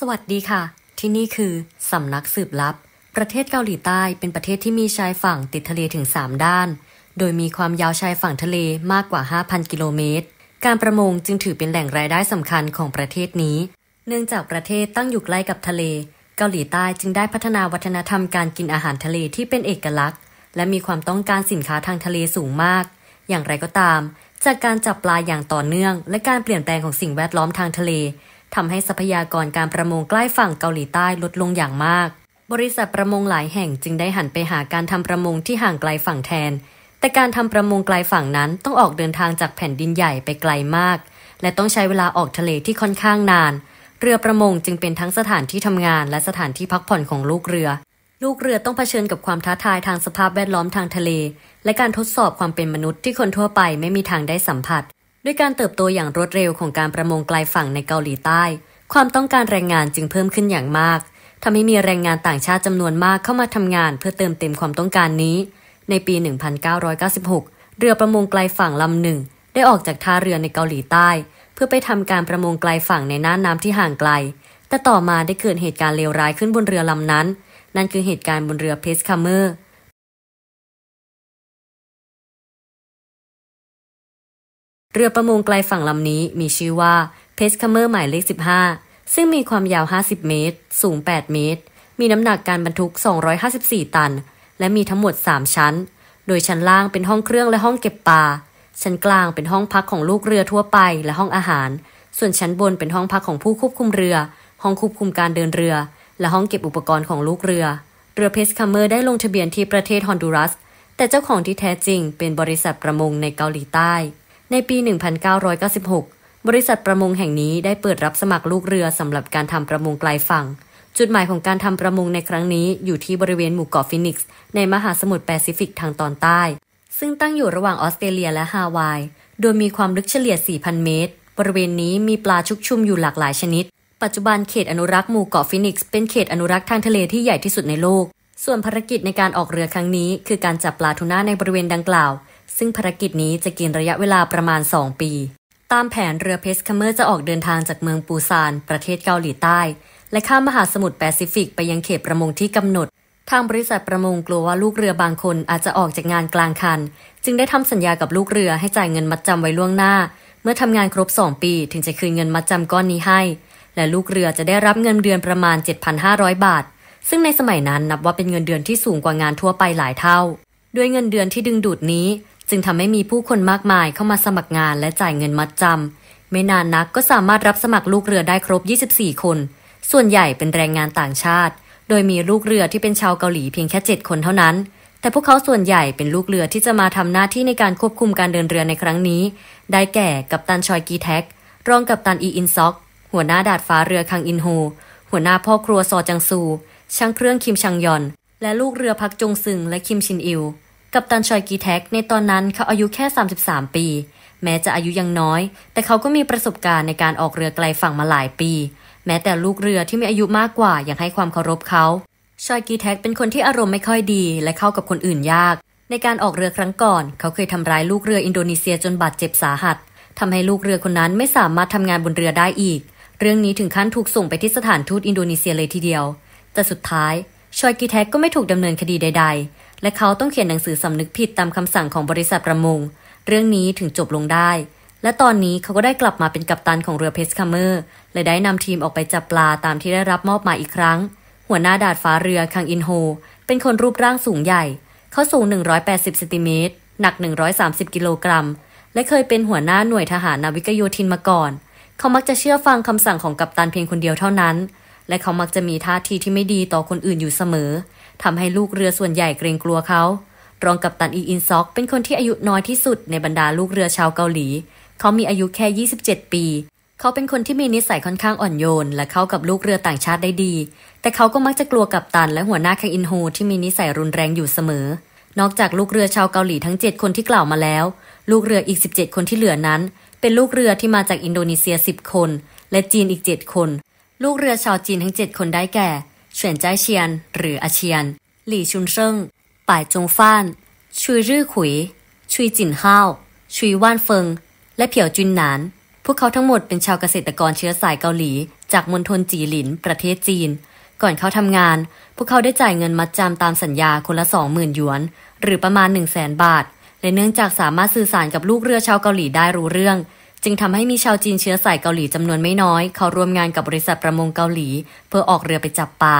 สวัสดีค่ะ ที่นี่คือ สำนักสืบลับ ประเทศเกาหลีใต้เป็นประเทศที่มีชายฝั่งติดทะเลถึง 3 ด้าน โดยมีความยาวชายฝั่งทะเลมากกว่า 5,000 กิโลเมตร การประมงจึงถือเป็นแหล่งรายได้สำคัญของประเทศนี้ เนื่องจากประเทศตั้งอยู่ใกล้กับทะเล เกาหลีใต้จึงได้พัฒนาวัฒนธรรมการกินอาหารทะเลที่เป็นเอกลักษณ์ และมีความต้องการสินค้าทางทะเลสูงมาก อย่างไรก็ตาม จากการจับปลาอย่างต่อเนื่องและการเปลี่ยนแปลงของสิ่งแวดล้อมทางทะเลทำให้ทรัพยากรการประมงใกล้ฝั่งเกาหลีใต้ลดลงอย่างมาก บริษัทประมงหลายแห่งจึงได้หันไปหาการทำประมงที่ห่างไกลฝั่งแทน แต่การทำประมงไกลฝั่งนั้นต้องออกเดินทางจากแผ่นดินใหญ่ไปไกลมาก และต้องใช้เวลาออกทะเลที่ค่อนข้างนาน เรือประมงจึงเป็นทั้งสถานที่ทำงานและสถานที่พักผ่อนของลูกเรือ ลูกเรือต้องเผชิญกับความท้าทายทางสภาพแวดล้อมทางทะเล และการทดสอบความเป็นมนุษย์ที่คนทั่วไปไม่มีทางได้สัมผัสด้วยการเติบโตอย่างรวดเร็วของการประมงไกลฝั่งในเกาหลีใต้ ความต้องการแรงงานจึงเพิ่มขึ้นอย่างมาก ทำให้มีแรงงานต่างชาติจำนวนมากเข้ามาทำงานเพื่อเติมเต็มความต้องการนี้ ในปี 1996 เรือประมงไกลฝั่งลำหนึ่งได้ออกจากท่าเรือในเกาหลีใต้ เพื่อไปทำการประมงไกลฝั่งในน่านน้ำที่ห่างไกล แต่ต่อมาได้เกิดเหตุการณ์เลวร้ายขึ้นบนเรือลำนั้น นั่นคือเหตุการณ์บนเรือเพสคาเมอร์เรือประมงไกลฝั่งลำนี้มีชื่อว่าเพสคัมเมอร์หมายเลข 15 ซึ่งมีความยาว 50 เมตร สูง 8 เมตร มีน้ำหนักการบรรทุก 254 ตัน และมีทั้งหมด 3 ชั้น โดยชั้นล่างเป็นห้องเครื่องและห้องเก็บปลา ชั้นกลางเป็นห้องพักของลูกเรือทั่วไปและห้องอาหาร ส่วนชั้นบนเป็นห้องพักของผู้ควบคุมเรือ ห้องควบคุมการเดินเรือ และห้องเก็บอุปกรณ์ของลูกเรือ เรือเพสคัมเมอร์ได้ลงทะเบียนที่ประเทศฮอนดูรัส แต่เจ้าของที่แท้จริงเป็นบริษัทประมงในเกาหลีใต้ในปี 1996 บริษัทประมงแห่งนี้ได้เปิดรับสมัครลูกเรือสำหรับการทำประมงไกลฝั่ง จุดหมายของการทำประมงในครั้งนี้อยู่ที่บริเวณหมู่เกาะฟินิกส์ในมหาสมุทรแปซิฟิกทางตอนใต้ ซึ่งตั้งอยู่ระหว่างออสเตรเลียและฮาวาย โดยมีความลึกเฉลี่ย 4,000 เมตร บริเวณนี้มีปลาชุกชุมอยู่หลากหลายชนิด ปัจจุบันเขตอนุรักษ์หมู่เกาะฟินิกส์เป็นเขตอนุรักษ์ทางทะเลที่ใหญ่ที่สุดในโลก ส่วนภารกิจในการออกเรือครั้งนี้ คือการจับปลาทูน่าในบริเวณดังกล่าวซึ่งภารกิจนี้จะกินระยะเวลาประมาณ 2 ปี ตามแผนเรือเพสคัมเมอร์จะออกเดินทางจากเมืองปูซานประเทศเกาหลีใต้ และข้ามมหาสมุทรแปซิฟิก ไปยังเขตประมงที่กำหนด ทางบริษัทประมงกลัวว่าลูกเรือบางคนอาจจะออกจากงานกลางคัน จึงได้ทำสัญญากับลูกเรือให้จ่ายเงินมัดจำไว้ล่วงหน้า เมื่อทำงานครบ 2 ปี ถึงจะคืนเงินมัดจำก้อนนี้ให้ และลูกเรือจะได้รับเงินเดือนประมาณ 7,500 บาท ซึ่งในสมัยนั้นนับว่าเป็นเงินเดือนที่สูงกว่างานทั่วไปหลายเท่า ด้วยเงินเดือนที่ดึงดูดนี้จึงทำให้มีผู้คนมากมายเข้ามาสมัครงานและจ่ายเงินมัดจำ ไม่นานนักก็สามารถรับสมัครลูกเรือได้ครบ 24 คน ส่วนใหญ่เป็นแรงงานต่างชาติ โดยมีลูกเรือที่เป็นชาวเกาหลีเพียงแค่ 7 คนเท่านั้น แต่พวกเขาส่วนใหญ่เป็นลูกเรือที่จะมาทำหน้าที่ในการควบคุมการเดินเรือในครั้งนี้ ได้แก่กัปตันชอยกีแท็กรองกัปตันอีอินซอกหัวหน้าดาดฟ้าเรือคังอินโฮหัวหน้าพ่อครัวซอจังซู ช่างเครื่องคิมชังยอนและลูกเรือพักจงซึงและคิมชินอิวกับตันชอยกีแท็กในตอนนั้นเขาอายุแค่ 33 ปี แม้จะอายุยังน้อย แต่เขาก็มีประสบการณ์ในการออกเรือไกลฝั่งมาหลายปี แม้แต่ลูกเรือที่มีอายุมากกว่ายังให้ความเคารพเขาชอยกีแท็กเป็นคนที่อารมณ์ไม่ค่อยดี และเข้ากับคนอื่นยาก ในการออกเรือครั้งก่อน เขาเคยทำร้ายลูกเรืออินโดนีเซียจนบาดเจ็บสาหัสทำให้ลูกเรือคนนั้นไม่สามารถทำงานบนเรือได้อีก เรื่องนี้ถึงขั้นถูกส่งไปที่สถานทูตอินโดนีเซียเลยทีเดียวแต่สุดท้ายชอยกีแท็กก็ไม่ถูกดำเนินคดีใดและเขาต้องเขียนหนังสือสำนึกผิดตามคำสั่งของบริษัทประมง เรื่องนี้ถึงจบลงได้ และตอนนี้เขาก็ได้กลับมาเป็นกัปตันของเรือเพสคาเมอร์และได้นำทีมออกไปจับปลาตามที่ได้รับมอบมาอีกครั้ง หัวหน้าดาดฟ้าเรือคังอินโฮ เป็นคนรูปร่างสูงใหญ่ เขาสูง 180ซนติเมตรหนัก 130 กิโลกรัม และเคยเป็นหัวหน้าหน่วยทหารนาวิกโยธินมาก่อน เขามักจะเชื่อฟังคำสั่งของกัปตันเพียงคนเดียวเท่านั้น และเขามักจะมีท่าทีที่ไม่ดีต่อคนอื่นอยู่เสมอทำให้ลูกเรือส่วนใหญ่เกรงกลัวเขา รองกัปตันอีอินซอกเป็นคนที่อายุน้อยที่สุดในบรรดาลูกเรือชาวเกาหลี เขามีอายุแค่ 27 ปี เขาเป็นคนที่มีนิสัยค่อนข้างอ่อนโยนและเข้ากับลูกเรือต่างชาติได้ดี แต่เขาก็มักจะกลัวกัปตันและหัวหน้าคังอินโฮที่มีนิสัยรุนแรงอยู่เสมอ นอกจากลูกเรือชาวเกาหลีทั้ง 7 คนที่กล่าวมาแล้ว ลูกเรืออีก 17 คนที่เหลือนั้น เป็นลูกเรือที่มาจากอินโดนีเซีย 10 คน และจีนอีก 7 คน ลูกเรือชาวจีนทั้ง 7 คนได้แก่เฉินจ้าเชียนหรืออาเชียน หลี่ชุนเซิงป่ายจงฟ้านชุยรื่อขุยชุยจินห้าวชุยว่านเฟิงและเผียวจุนหนาน พวกเขาทั้งหมดเป็นชาวเกษตรกรเชื้อสายเกาหลี จากมณฑลจีหลินประเทศจีน ก่อนเขาทำงาน พวกเขาได้จ่ายเงินมัดจำตามสัญญาคนละสองหมื่นหยวน หรือประมาณหนึ่งแสนบาทและเนื่องจากสามารถสื่อสารกับลูกเรือชาวเกาหลีได้รู้เรื่องจึงทำให้มีชาวจีนเชื้อสายเกาหลีจำนวนไม่น้อย เขาร่วมงานกับบริษัทประมงเกาหลี เพื่อออกเรือไปจับปลา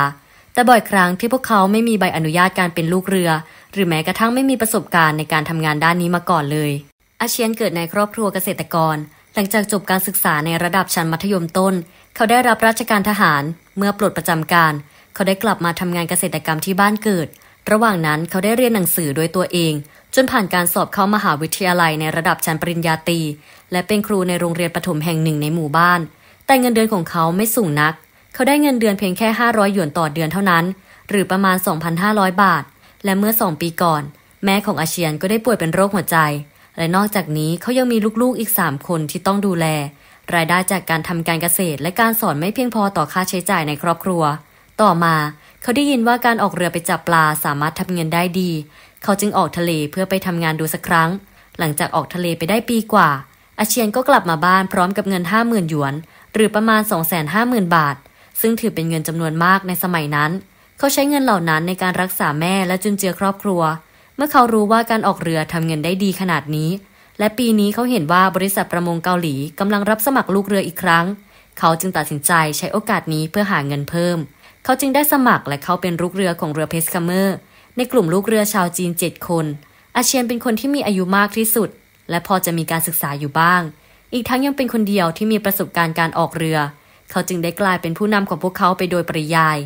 แต่บ่อยครั้งที่พวกเขาไม่มีใบอนุญาตการเป็นลูกเรือ หรือแม้กระทั่งไม่มีประสบการณ์ในการทำงานด้านนี้มาก่อนเลย อาเชียนเกิดในครอบครัวเกษตรกร หลังจากจบการศึกษาในระดับชั้นมัธยมต้น เขาได้รับราชการทหาร เมื่อปลดประจำการ เขาได้กลับมาทำงานเกษตรกรรมที่บ้านเกิด ระหว่างนั้นเขาได้เรียนหนังสือโดยตัวเองจนผ่านการสอบเข้ามหาวิทยาลัยในระดับชั้นปริญญาตรีและเป็นครูในโรงเรียนประถมแห่งหนึ่งในหมู่บ้าน แต่เงินเดือนของเขาไม่สูงนัก เขาได้เงินเดือนเพียงแค่ 500หยวนต่อเดือนเท่านั้น หรือประมาณ 2,500 บาท และเมื่อ 2 ปีก่อน แม่ของอาเชียนก็ได้ป่วยเป็นโรคหัวใจ และนอกจากนี้เขายังมีลูกๆอีก3คนที่ต้องดูแล รายได้จากการทำการเกษตร และการสอนไม่เพียงพอต่อค่าใช้จ่ายในครอบครัว ต่อมาเขาได้ยินว่าการออกเรือไปจับปลาสามารถทำเงินได้ดีเขาจึงออกทะเลเพื่อไปทำงานดูสักครั้ง หลังจากออกทะเลไปได้ปีกว่าอาเชียนก็กลับมาบ้านพร้อมกับเงิน 50,000 หยวน หรือประมาณ 250,000 บาท ซึ่งถือเป็นเงินจำนวนมากในสมัยนั้น เขาใช้เงินเหล่านั้นในการรักษาแม่และจุนเจือครอบครัว เมื่อเขารู้ว่าการออกเรือทำเงินได้ดีขนาดนี้ และปีนี้เขาเห็นว่าบริษัทประมงเกาหลีกำลังรับสมัครลูกเรืออีกครั้ง เขาจึงตัดสินใจใช้โอกาสนี้เพื่อหาเงินเพิ่ม เขาจึงได้สมัครและเขาเป็นลูกเรือของเรือเพสคัมเมอร์ในกลุ่มลูกเรือชาวจีน 7 คน อาเชียนเป็นคนที่มีอายุมากที่สุด และพอจะมีการศึกษาอยู่บ้าง อีกทั้งยังเป็นคนเดียวที่มีประสบการณ์การออกเรือ เขาจึงได้กลายเป็นผู้นำของพวกเขาไปโดยปริยาย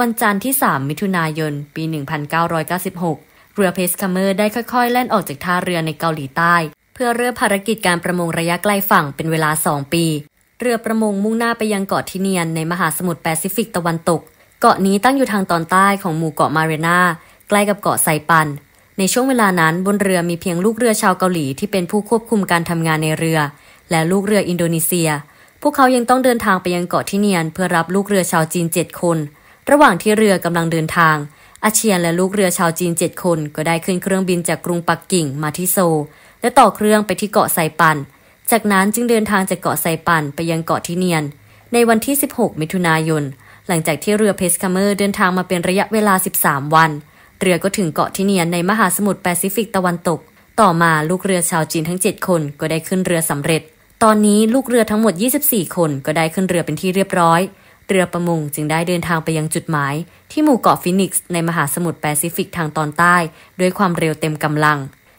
วันจันทร์ที่ 3 มิถุนายน ปี 1996 เรือเพสคัมเมอร์ได้ค่อยๆ แล่นออกจากท่าเรือในเกาหลีใต้ เพื่อเริ่มภารกิจการประมงระยะไกลฝั่งเป็นเวลา 2 ปี เรือประมงมุ่งหน้าไปยังเกาะทิเนียนในมหาสมุทรแปซิฟิกตะวันตก เกาะนี้ตั้งอยู่ทางตอนใต้ของหมู่เกาะมาเรนาใกล้กับเกาะไซปัน ในช่วงเวลานั้นบนเรือมีเพียงลูกเรือชาวเกาหลีที่เป็นผู้ควบคุมการทำงานในเรือ และลูกเรืออินโดนีเซีย พวกเขายังต้องเดินทางไปยังเกาะที่เนียน เพื่อรับลูกเรือชาวจีนเจ็ดคน ระหว่างที่เรือกำลังเดินทางอาเชียนและลูกเรือชาวจีนเจ็ดคนก็ได้ขึ้นเครื่องบินจากกรุงปักกิ่งมาที่โซลและต่อเครื่องไปที่เกาะไซปัน จากนั้นจึงเดินทางจากเกาะไซปันไปยังเกาะที่เนียน ในวันที่ 16 มิถุนายน หลังจากที่เรือเพสคาเมอร์เดินทางมาเป็นระยะเวลา 13 วันเรือก็ถึงเกาะที่เนียนในมหาสมุทรแปซิฟิกตะวันตก ต่อมาลูกเรือชาวจีนทั้ง 7 คนก็ได้ขึ้นเรือสำเร็จ ตอนนี้ลูกเรือทั้งหมด 24 คนก็ได้ขึ้นเรือเป็นที่เรียบร้อย เรือประมงจึงได้เดินทางไปยังจุดหมาย ที่หมู่เกาะฟินิกซ์ในมหาสมุทรแปซิฟิกทางตอนใต้ ด้วยความเร็วเต็มกำลัง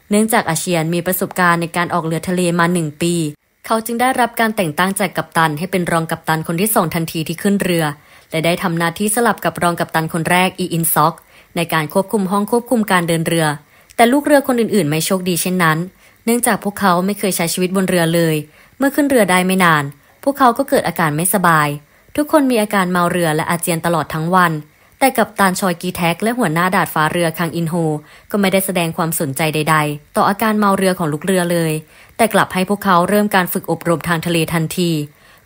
เนื่องจากอาเชียนมีประสบการณ์ในการออกเรือทะเลมาหนึ่งปี เขาจึงได้รับการแต่งตั้งจากกัปตันให้เป็นรองกัปตันคนที่สองทันทีที่ขึ้นเรือ และได้ทำหน้าที่สลับกับรองกัปตันคนแรกอีอินซ็อกในการควบคุมห้องควบคุมการเดินเรือ แต่ลูกเรือคนอื่นๆไม่โชคดีเช่นนั้น เนื่องจากพวกเขาไม่เคยใช้ชีวิตบนเรือเลย เมื่อขึ้นเรือได้ไม่นาน พวกเขาก็เกิดอาการไม่สบาย ทุกคนมีอาการเมาเรือและอาเจียนตลอดทั้งวัน แต่กับตาชอยกีแท็กและหัวหน้าดาดฟ้าเรือคังอินโฮก็ไม่ได้แสดงความสนใจใดๆ ต่ออาการเมาเรือของลูกเรือเลย แต่กลับให้พวกเขาเริ่มการฝึกอบรมทางทะเลทันที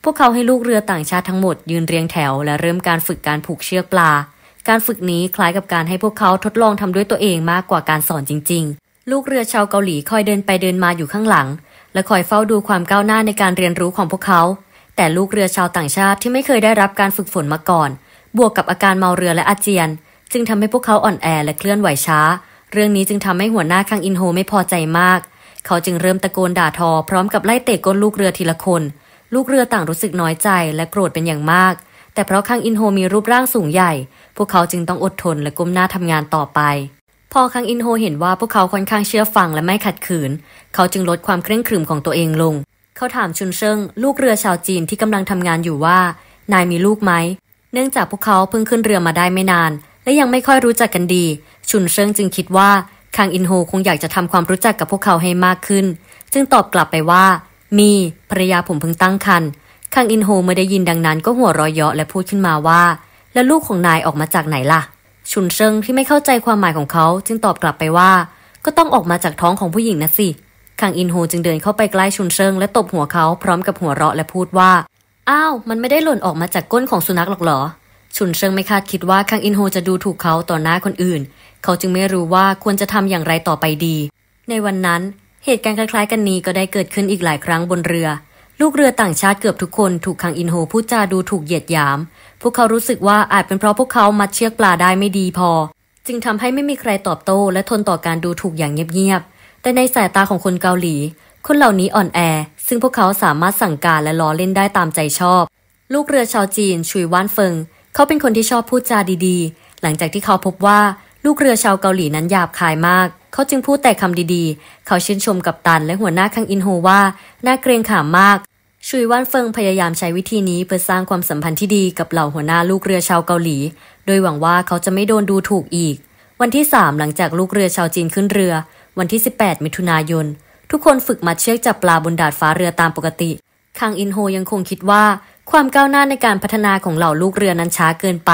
พวกเขาให้ลูกเรือต่างชาติทั้งหมดยืนเรียงแถวและเริ่มการฝึกการผูกเชือกปลาการฝึกนี้คล้ายกับการให้พวกเขาทดลองทำด้วยตัวเองมากกว่าการสอนจริงๆ ลูกเรือชาวเกาหลีคอยเดินไปเดินมาอยู่ข้างหลัง และคอยเฝ้าดูความก้าวหน้าในการเรียนรู้ของพวกเขา แต่ลูกเรือชาวต่างชาติที่ไม่เคยได้รับการฝึกฝนมาก่อน บวกกับอาการเมาเรือและอาเจียน จึงทำให้พวกเขาอ่อนแอและเคลื่อนไหวช้า เรื่องนี้จึงทำให้หัวหน้าคังอินโฮไม่พอใจมาก เขาจึงเริ่มตะโกนด่าทอพร้อมกับไล่เตะก้นลูกเรือทีละคน ลูกเรือต่างรู้สึกน้อยใจและโกรธเป็นอย่างมาก แต่เพราะคังอินโฮมีรูปร่างสูงใหญ่วกเขาจึงต้องอดทนและก้มหน้าทำงานต่อไป พอคังอินโฮเห็นว่าพวกเขาค่อนข้างเชื่อฟังและไม่ขัดขืน เขาจึงลดความเคร่งขรึมของตัวเองลง เขาถามชุนเชิงลูกเรือชาวจีนที่กำลังทำงานอยู่ว่า นายมีลูกไหม เนื่องจากพวกเขาเพิ่งขึ้นเรือมาได้ไม่นาน และยังไม่ค่อยรู้จักกันดี ชุนเชิงจึงคิดว่าคังอินโฮคงอยากจะทำความรู้จักกับพวกเขาให้มากขึ้น จึงตอบกลับไปว่า มีภรรยาผมเพิ่งตั้งครรภ์ คังอินโฮเมื่อได้ยินดังนั้นก็หัวเราะเยาะและพูดขึ้นมาว่าแล้วลูกของนายออกมาจากไหนล่ะ ชุนเชิงที่ไม่เข้าใจความหมายของเขาจึงตอบกลับไปว่า ก็ต้องออกมาจากท้องของผู้หญิงนะสิ คังอินโฮจึงเดินเข้าไปใกล้ชุนเชิงและตบหัวเขาพร้อมกับหัวเราะและพูดว่าอ้าว มันไม่ได้หล่นออกมาจากก้นของสุนัขหรอกหรอ ชุนเชิงไม่คาดคิดว่าคังอินโฮจะดูถูกเขาต่อหน้าคนอื่นเขาจึงไม่รู้ว่าควรจะทำอย่างไรต่อไปดี ในวันนั้นเหตุการณ์คล้าย ๆ กันนี้ก็ได้เกิดขึ้นอีกหลายครั้งบนเรือลูกเรือต่างชาติเกือบทุกคนถูกคังอินโฮพูดจาดูถูกเหยียดหยาม พวกเขารู้สึกว่าอาจเป็นเพราะพวกเขามัดเชือกปลาได้ไม่ดีพอ จึงทำให้ไม่มีใครตอบโต้และทนต่อการดูถูกอย่างเงียบ ๆ แต่ในสายตาของคนเกาหลี คนเหล่านี้อ่อนแอ ซึ่งพวกเขาสามารถสั่งการและล้อเล่นได้ตามใจชอบ ลูกเรือชาวจีนชุยว่านเฟิงเขาเป็นคนที่ชอบพูดจาดี ๆ หลังจากที่เขาพบว่า ลูกเรือชาวเกาหลีนั้นหยาบคายมาก เขาจึงพูดแต่คำดี ๆ เขาชื่นชมกับตันและหัวหน้าคังอินโฮว่าน่าเกรงขามมากชุยวันเฟิงพยายามใช้วิธีนี้เพื่อสร้างความสัมพันธ์ที่ดีกับเหล่าหัวหน้าลูกเรือชาวเกาหลี โดยหวังว่าเขาจะไม่โดนดูถูกอีก วันที่ 3 หลังจากลูกเรือชาวจีนขึ้นเรือ วันที่ 18 มิถุนายน ทุกคนฝึกมัดเชือกจับปลาบนดาดฟ้าเรือตามปกติคังอินโฮยังคงคิดว่า ความก้าวหน้าในการพัฒนาของเหล่าลูกเรือนั้นช้าเกินไป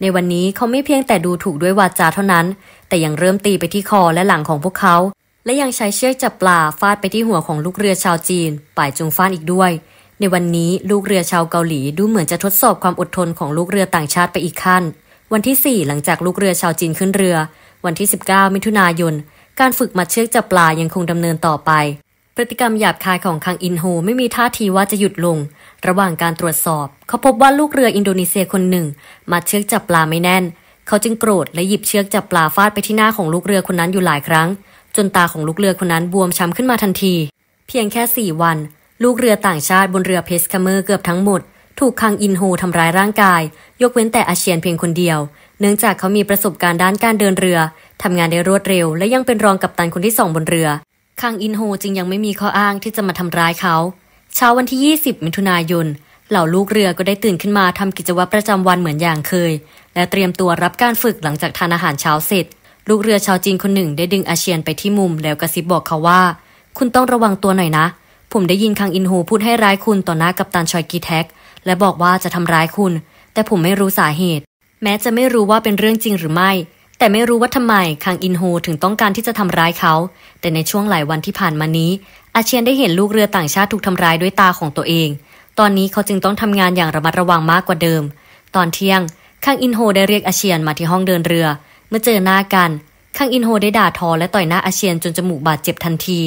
ในวันนี้เขาไม่เพียงแต่ดูถูกด้วยวาจาเท่านั้น แต่ยังเริ่มตีไปที่คอและหลังของพวกเขาและยังใช้เชือกจับปลาฟาดไปที่หัวของลูกเรือชาวจีน ป่ายจงฟานอีกด้วย ในวันนี้ลูกเรือชาวเกาหลีดูเหมือนจะทดสอบความอดทนของลูกเรือต่างชาติไปอีกขั้น วันที่ 4 หลังจากลูกเรือชาวจีนขึ้นเรือ วันที่ 19 มิถุนายน การฝึกมัดเชือกจับปลายังคงดำเนินต่อไปพฤติกรรมหยาบคายของคังอินโฮไม่มีท่าทีว่าจะหยุดลง ระหว่างการตรวจสอบ เขาพบว่าลูกเรืออินโดนีเซียคนหนึ่งมัดเชือกจับปลาไม่แน่น เขาจึงโกรธและหยิบเชือกจับปลาฟาดไปที่หน้าของลูกเรือคนนั้นอยู่หลายครั้งจนตาของลูกเรือคนนั้นบวมช้ำขึ้นมาทันที เพียงแค่ 4 วัน ลูกเรือต่างชาติบนเรือเพสคาเมอร์เกือบทั้งหมดถูกคังอินโฮทำร้ายร่างกาย ยกเว้นแต่อาเชียนเพียงคนเดียว เนื่องจากเขามีประสบการณ์ด้านการเดินเรือ ทำงานได้รวดเร็ว และยังเป็นรองกัปตันคนที่สองบนเรือคังอินโฮจึงยังไม่มีข้ออ้างที่จะมาทำร้ายเขาเช้าวันที่ 20 มิถุนายนเหล่าลูกเรือก็ได้ตื่นขึ้นมาทำกิจวัตรประจำวันเหมือนอย่างเคย และเตรียมตัวรับการฝึกหลังจากทานอาหารเช้าเสร็จลูกเรือชาวจีนคนหนึ่งได้ดึงอาเชียนไปที่มุมแล้วกระซิบบอกเขาว่า คุณต้องระวังตัวหน่อยนะ ผมได้ยินคังอินโฮพูดให้ร้ายคุณต่อหน้ากับตันชอยกีแท็กและบอกว่าจะทำร้ายคุณ แต่ผมไม่รู้สาเหตุ แม้จะไม่รู้ว่าเป็นเรื่องจริงหรือไม่ แต่ไม่รู้ว่าทำไมคังอินโฮถึงต้องการที่จะทำร้ายเขาแต่ในช่วงหลายวันที่ผ่านมานี้ อาเชียนได้เห็นลูกเรือต่างชาติถูกทำร้ายด้วยตาของตัวเอง ตอนนี้เขาจึงต้องทำงานอย่างระมัดระวังมากกว่าเดิมตอนเที่ยงคังอินโฮได้เรียกอาเชียนมาที่ห้องเดินเรือเมื่อเจอหน้ากัน คังอินโฮได้ด่าทอและต่อยหน้าอาเชียนจนจมูกบาดเจ็บทันที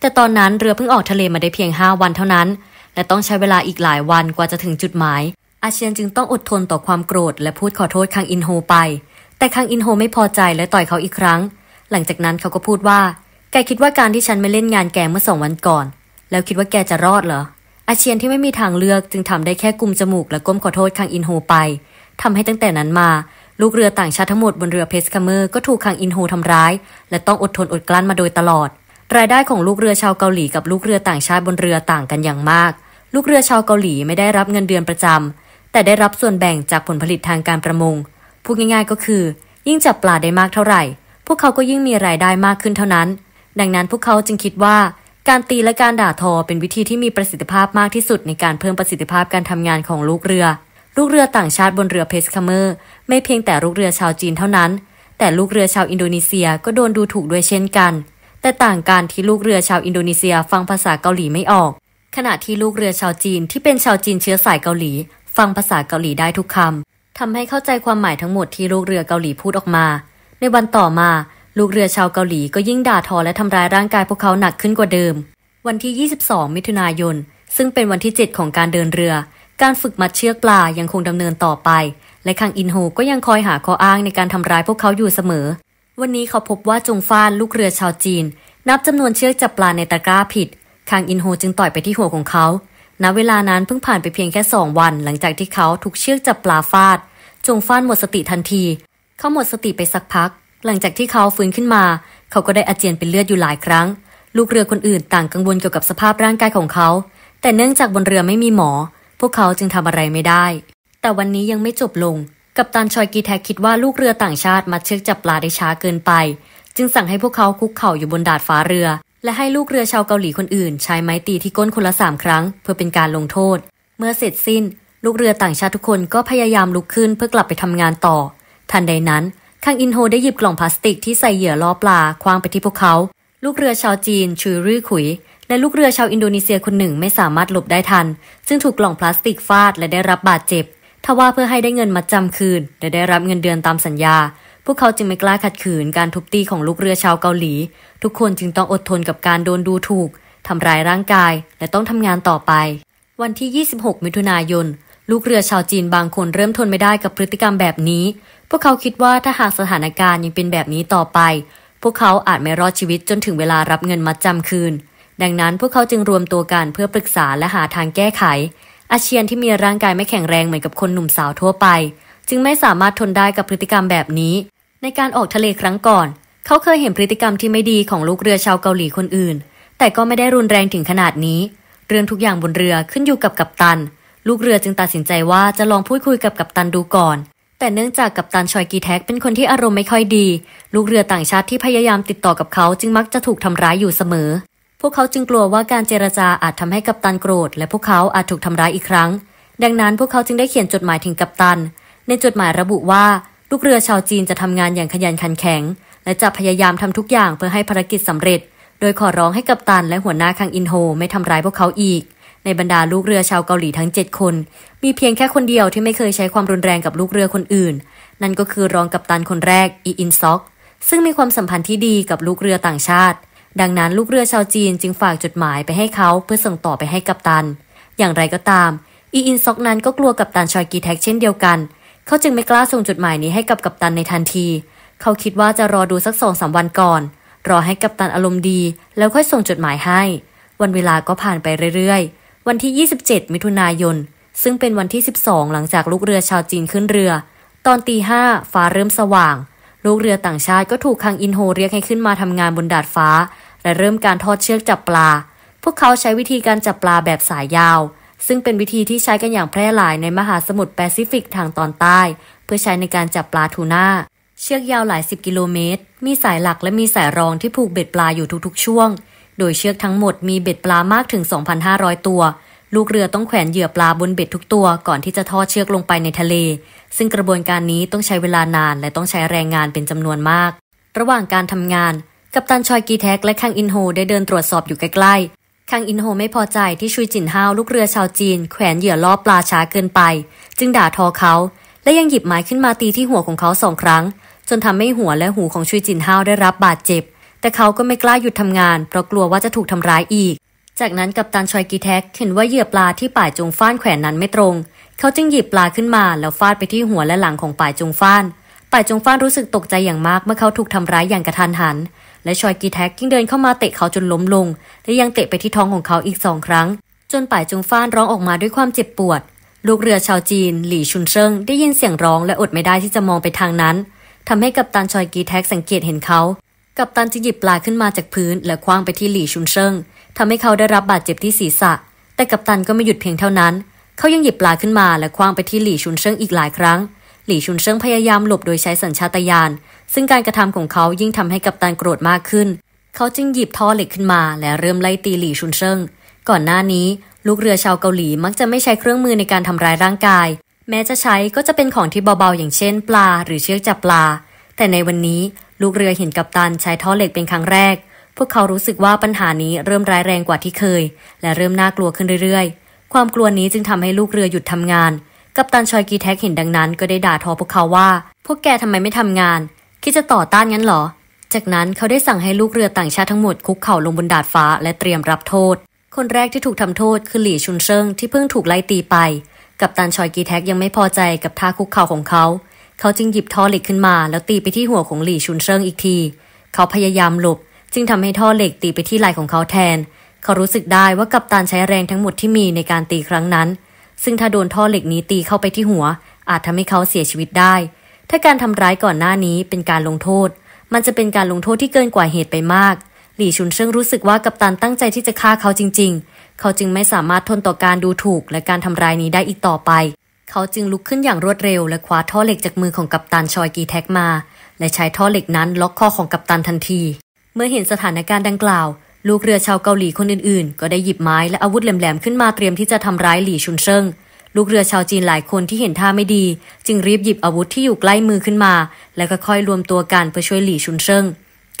แต่ตอนนั้นเรือเพิ่งออกทะเลมาได้เพียง 5 วันเท่านั้น และต้องใช้เวลาอีกหลายวันกว่าจะถึงจุดหมาย อาเชียนจึงต้องอดทนต่อความโกรธและพูดขอโทษคังอินโฮไป แต่คังอินโฮไม่พอใจและต่อยเขาอีกครั้ง หลังจากนั้นเขาก็พูดว่า แกคิดว่าการที่ฉันไม่เล่นงานแกเมื่อสองวันก่อน แล้วคิดว่าแกจะรอดเหรอ อาเชียนที่ไม่มีทางเลือกจึงทำได้แค่กุมจมูกและก้มขอโทษคังอินโฮไปทำให้ตั้งแต่นั้นมาลูกเรือต่างชาติทั้งหมดบนเรือเพสคาเมอร์ก็ถูกคังอินโฮทำร้าย และต้องอดทนอดกลั้นมาโดยตลอดรายได้ของลูกเรือชาวเกาหลีกับลูกเรือต่างชาติบนเรือต่างกันอย่างมาก ลูกเรือชาวเกาหลีไม่ได้รับเงินเดือนประจำแต่ได้รับส่วนแบ่งจากผลผลิตทางการประมงพูดง่ายๆก็คือยิ่งจับปลาได้มากเท่าไหร่ พวกเขาก็ยิ่งมีรายได้มากขึ้นเท่านั้น ดังนั้นพวกเขาจึงคิดว่า การตีและการด่าทอเป็นวิธีที่มีประสิทธิภาพมากที่สุดในการเพิ่มประสิทธิภาพการทำงานของลูกเรือลูกเรือต่างชาติบนเรือเพสคาเมอร์ ไม่เพียงแต่ลูกเรือชาวจีนเท่านั้น แต่ลูกเรือชาวอินโดนีเซียก็โดนดูถูกด้วยเช่นกัน แต่ต่างการที่ลูกเรือชาวอินโดนีเซียฟังภาษาเกาหลีไม่ออก ขณะที่ลูกเรือชาวจีนที่เป็นชาวจีนเชื้อสายเกาหลี ฟังภาษาเกาหลีได้ทุกคำทำให้เข้าใจความหมายทั้งหมดที่ลูกเรือเกาหลีพูดออกมา ในวันต่อมาลูกเรือชาวเกาหลีก็ยิ่งด่าทอและทำร้ายร่างกายพวกเขาหนักขึ้นกว่าเดิม วันที่ 22 มิถุนายนซึ่งเป็นวันที่ 7 ของการเดินเรือการฝึกมัดเชือกปลายังคงดำเนินต่อไป และคังอินโฮก็ยังคอยหาข้ออ้างในการทำร้ายพวกเขาอยู่เสมอ วันนี้เขาพบว่าจงฟานลูกเรือชาวจีน นับจำนวนเชือกจับปลาในตะกร้าผิด คังอินโฮจึงต่อยไปที่หัวของเขา ณ เวลานั้นเพิ่งผ่านไปเพียงแค่สองวัน หลังจากที่เขาถูกเชือกจับปลาฟาด จงฟานหมดสติทันที เขาหมดสติไปสักพัก หลังจากที่เขาฟื้นขึ้นมา เขาก็ได้อาเจียนเป็นเลือดอยู่หลายครั้ง ลูกเรือคนอื่นต่างกังวลเกี่ยวกับสภาพร่างกายของเขา แต่เนื่องจากบนเรือไม่มีหมอพวกเขาจึงทำอะไรไม่ได้ แต่วันนี้ยังไม่จบลง กัปตันชอยกีแทกคิดว่าลูกเรือต่างชาติมาเชือกจับปลาได้ช้าเกินไป จึงสั่งให้พวกเขาคุกเข่าอยู่บนดาดฟ้าเรือ และให้ลูกเรือชาวเกาหลีคนอื่น ใช้ไม้ตีที่ก้นคนละสามครั้ง เพื่อเป็นการลงโทษ เมื่อเสร็จสิ้น ลูกเรือต่างชาติทุกคนก็พยายามลุกขึ้นเพื่อกลับไปทำงานต่อ ทันใดนั้นคังอินโฮได้หยิบกล่องพลาสติกที่ใส่เหยื่อล่อปลาคว้างไปที่พวกเขา ลูกเรือชาวจีนชูรื่อขุยและลูกเรือชาวอินโดนีเซียคนหนึ่งไม่สามารถหลบได้ทัน ซึ่งถูกกล่องพลาสติกฟาดและได้รับบาดเจ็บ ทว่าเพื่อให้ได้เงินมาจำคืนและได้รับเงินเดือนตามสัญญา พวกเขาจึงไม่กล้าขัดขืนการทุบตีของลูกเรือชาวเกาหลี ทุกคนจึงต้องอดทนกับการโดนดูถูกทำร้ายร่างกายและต้องทำงานต่อไป วันที่ 26 มิถุนายน ลูกเรือชาวจีนบางคนเริ่มทนไม่ได้กับพฤติกรรมแบบนี้ พวกเขาคิดว่าถ้าหากสถานการณ์ยังเป็นแบบนี้ต่อไป พวกเขาอาจไม่รอดชีวิตจนถึงเวลารับเงินมาจำคืนดังนั้นพวกเขาจึงรวมตัวกันเพื่อปรึกษาและหาทางแก้ไข อาเชียนที่มีร่างกายไม่แข็งแรงเหมือนกับคนหนุ่มสาวทั่วไป จึงไม่สามารถทนได้กับพฤติกรรมแบบนี้ ในการออกทะเลครั้งก่อน เขาเคยเห็นพฤติกรรมที่ไม่ดีของลูกเรือชาวเกาหลีคนอื่น แต่ก็ไม่ได้รุนแรงถึงขนาดนี้ เรื่องทุกอย่างบนเรือขึ้นอยู่กับกัปตัน ลูกเรือจึงตัดสินใจว่าจะลองพูดคุยกับกัปตันดูก่อน แต่เนื่องจากกัปตันชอยกีแท็กเป็นคนที่อารมณ์ไม่ค่อยดี ลูกเรือต่างชาติที่พยายามติดต่อกับเขาจึงมักจะถูกทำร้ายอยู่เสมอพวกเขาจึงกลัวว่าการเจรจาอาจทำให้กัปตันโกรธและพวกเขาอาจถูกทำร้ายอีกครั้ง ดังนั้นพวกเขาจึงได้เขียนจดหมายถึงกัปตัน ในจดหมายระบุว่า ลูกเรือชาวจีนจะทำงานอย่างขยันขันแข็ง และจะพยายามทำทุกอย่างเพื่อให้ภารกิจสำเร็จ โดยขอร้องให้กัปตันและหัวหน้าคังอินโฮไม่ทำร้ายพวกเขาอีก ในบรรดาลูกเรือชาวเกาหลีทั้ง 7 คน มีเพียงแค่คนเดียวที่ไม่เคยใช้ความรุนแรงกับลูกเรือคนอื่น นั่นก็คือรองกัปตันคนแรกอีอินซอก ซึ่งมีความสัมพันธ์ที่ดีกับลูกเรือต่างชาติดังนั้นลูกเรือชาวจีนจึงฝากจดหมายไปให้เขาเพื่อส่งต่อไปให้กัปตัน อย่างไรก็ตามอีอินซอกนั้นก็กลัวกัปตันชอยกีแท็กเช่นเดียวกัน เขาจึงไม่กล้าส่งจดหมายนี้ให้กับกัปตันในทันที เขาคิดว่าจะรอดูสักสองสาวันก่อน รอให้กัปตันอารมณ์ดี แล้วค่อยส่งจดหมายให้ วันเวลาก็ผ่านไปเรื่อยๆ วันที่ 27 มิถุนายนซึ่งเป็นวันที่ 12 หลังจากลูกเรือชาวจีนขึ้นเรือ ตอนตีห้าฟ้าเริ่มสว่าง ลูกเรือต่างชาติก็ถูกคังอินโฮเรียกให้ขึ้นมาทำงานบนดาดฟ้าและเริ่มการทอดเชือกจับปลา พวกเขาใช้วิธีการจับปลาแบบสายยาว ซึ่งเป็นวิธีที่ใช้กันอย่างแพร่หลายในมหาสมุทรแปซิฟิกทางตอนใต้ เพื่อใช้ในการจับปลาทูน่า เชือกยาวหลายสิบกิโลเมตร มีสายหลักและมีสายรองที่ผูกเบ็ดปลาอยู่ทุกๆ ช่วง โดยเชือกทั้งหมดมีเบ็ดปลามากถึง 2,500 ตัว ลูกเรือต้องแขวนเหยื่อปลาบนเบ็ดทุกตัว ก่อนที่จะทอดเชือกลงไปในทะเล ซึ่งกระบวนการนี้ต้องใช้เวลานานและต้องใช้แรงงานเป็นจำนวนมาก ระหว่างการทำงานกัปตันชอยกีแท็กและคังอินโฮได้เดินตรวจสอบอยู่ใกล้ๆ คังอินโฮไม่พอใจที่ชุยจินฮาวลูกเรือชาวจีน แขวนเหยื่อล่อปลาช้าเกินไป จึงด่าทอเขา และยังหยิบไม้ขึ้นมาตีที่หัวของเขาสองครั้ง จนทำให้หัวและหูของชุยจินฮาวได้รับบาดเจ็บ แต่เขาก็ไม่กล้าหยุดทำงานเพราะกลัวว่าจะถูกทำร้ายอีก จากนั้นกัปตันชอยกีแท็กเห็นว่าเหยื่อปลาที่ป่ายจงฟ้านแขวนนั้นไม่ตรง เขาจึงหยิบปลาขึ้นมาแล้วฟาดไปที่หัวและหลังของป่ายจงฟ้าน ป่ายจงฟ้านรู้สึกตกใจอย่างมาก เมื่อเขาถูกทำร้ายอย่างกระทันหันและชอยกีแท็กยิ่งเดินเข้ามาเตะเขาจนล้มลงและยังเตะไปที่ท้องของเขาอีกสองครั้ง จนป่ายจงฟ้านร้องออกมาด้วยความเจ็บปวดลูกเรือชาวจีน หลี่ชุนเชิงได้ยินเสียงร้องและอดไม่ได้ที่จะมองไปทางนั้น ทำให้กัปตันชอยกีแท็ก สังเกตเห็นเขา กัปตันจึงหยิบปลาขึ้นมาจากพื้นและคว้างไปที่หลี่ชุนเชิงทำให้เขาได้รับบาดเจ็บที่ศีรษะ แต่กัปตันก็ไม่หยุดเพียงเท่านั้น เขายังหยิบปลาขึ้นมาและคว้างไปที่หลี่ชุนเชิงอีกหลายครั้งหลี่ชุนเซิงพยายามหลบโดยใช้สัญชาตญาณซึ่งการกระทำของเขายิ่งทำให้กัปตันโกรธมากขึ้น เขาจึงหยิบท่อเหล็กขึ้นมาและเริ่มไล่ตีหลี่ชุนเซิงก่อนหน้านี้ ลูกเรือชาวเกาหลีมักจะไม่ใช้เครื่องมือในการทำร้ายร่างกาย แม้จะใช้ก็จะเป็นของที่เบาๆอย่างเช่น ปลาหรือเชือกจับปลา แต่ในวันนี้ลูกเรือเห็นกัปตันใช้ท่อเหล็กเป็นครั้งแรก พวกเขารู้สึกว่าปัญหานี้เริ่มร้ายแรงกว่าที่เคย และเริ่มน่ากลัวขึ้นเรื่อยๆ ความกลัวนี้จึงทำให้ลูกเรือหยุดทำงานกัปตันชอยกีแท็กเห็นดังนั้น ก็ได้ด่าทอพวกเขาว่า พวกแกทำไมไม่ทำงาน คิดจะต่อต้านงั้นหรอ จากนั้นเขาได้สั่งให้ลูกเรือต่างชาติทั้งหมด คุกเข่าลงบนดาดฟ้าและเตรียมรับโทษ คนแรกที่ถูกทำโทษคือหลี่ชุนเซิงที่เพิ่งถูกไล่ตีไป กัปตันชอยกีแท็กยังไม่พอใจกับท่าคุกเข่าของเขา เขาจึงหยิบท่อเหล็กขึ้นมา แล้วตีไปที่หัวของหลี่ชุนเซิงอีกที เขาพยายามหลบจึงทำให้ท่อเหล็กตีไปที่ไหล่ของเขาแทน เขารู้สึกได้ว่ากัปตันใช้แรงทั้งหมดที่มีในการตีครั้งนั้นซึ่งถ้าโดนท่อเหล็กนี้ตีเข้าไปที่หัว อาจทำให้เขาเสียชีวิตได้ ถ้าการทำร้ายก่อนหน้านี้เป็นการลงโทษ มันจะเป็นการลงโทษที่เกินกว่าเหตุไปมาก หลี่ชุนเชิงรู้สึกว่ากัปตันตั้งใจที่จะฆ่าเขาจริงๆ เขาจึงไม่สามารถทนต่อการดูถูกและการทำร้ายนี้ได้อีกต่อไป เขาจึงลุกขึ้นอย่างรวดเร็ว และคว้าท่อเหล็กจากมือของกัปตันชอยกีแท็กมา และใช้ท่อเหล็กนั้นล็อกคอของกัปตันทันที เมื่อเห็นสถานการณ์ดังกล่าวลูกเรือชาวเกาหลีคนอื่น ๆ ก็ได้หยิบไม้และอาวุธแหลม ๆ ขึ้นมาเตรียมที่จะทำร้ายหลี่ชุนเชิงลูกเรือชาวจีนหลายคนที่เห็นท่าไม่ดี จึงรีบหยิบอาวุธที่อยู่ใกล้มือขึ้นมา แล้วก็ค่อยรวมตัวกันเพื่อช่วยหลี่ชุนเชิง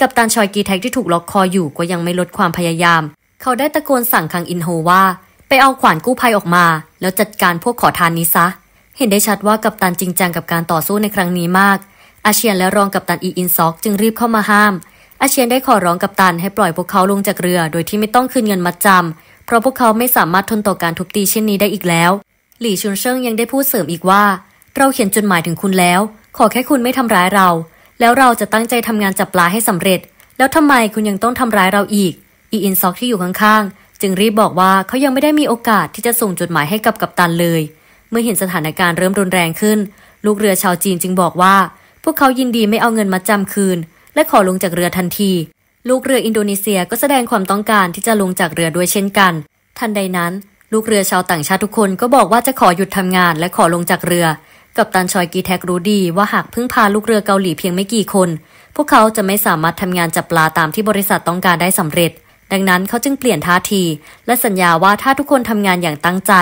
กับตันชอยกีแท็กที่ถูกล็อกคออยู่ก็ยังไม่ลดความพยายาม เขาได้ตะโกนสั่งคังอินโฮว่าไปเอาขวานกู้ภัยออกมา แล้วจัดการพวกขอทานนี้ซะ เห็นได้ชัดว่ากับตันจริงจังกับการต่อสู้ในครั้งนี้มาก อาเชียนและรองกับตันอีอินซอกจึงรีบเข้ามาห้ามอาเชียนได้ขอร้องกับตันให้ปล่อยพวกเขาลงจากเรือโดยที่ไม่ต้องคืนเงินมัดจำ เพราะพวกเขาไม่สามารถทนต่อการทุบตีเช่นนี้ได้อีกแล้ว หลี่ชุนเชิงยังได้พูดเสริมอีกว่า เราเขียนจดหมายถึงคุณแล้ว ขอแค่คุณไม่ทำร้ายเรา แล้วเราจะตั้งใจทำงานจับปลาให้สำเร็จ แล้วทำไมคุณยังต้องทำร้ายเราอีก อีอินซอกที่อยู่ข้างๆจึงรีบบอกว่าเขายังไม่ได้มีโอกาสที่จะส่งจดหมายให้กับกัปตันเลย เมื่อเห็นสถานการณ์เริ่มรุนแรงขึ้น ลูกเรือชาวจีนจึงบอกว่า พวกเขายินดีไม่เอาเงินมาจำคืนและขอลงจากเรือทันที ลูกเรืออินโดนีเซียก็แสดงความต้องการที่จะลงจากเรือด้วยเช่นกัน ทันใดนั้น ลูกเรือชาวต่างชาติทุกคนก็บอกว่าจะขอหยุดทำงาน และขอลงจากเรือ กับตันชอยกีแทกรู้ดีว่าหากพึ่งพาลูกเรือเกาหลีเพียงไม่กี่คน พวกเขาจะไม่สามารถทำงานจับปลาตามที่บริษัทต้องการได้สำเร็จ ดังนั้นเขาจึงเปลี่ยนท่าที และสัญญาว่าถ้าทุกคนทำงานอย่างตั้งใจ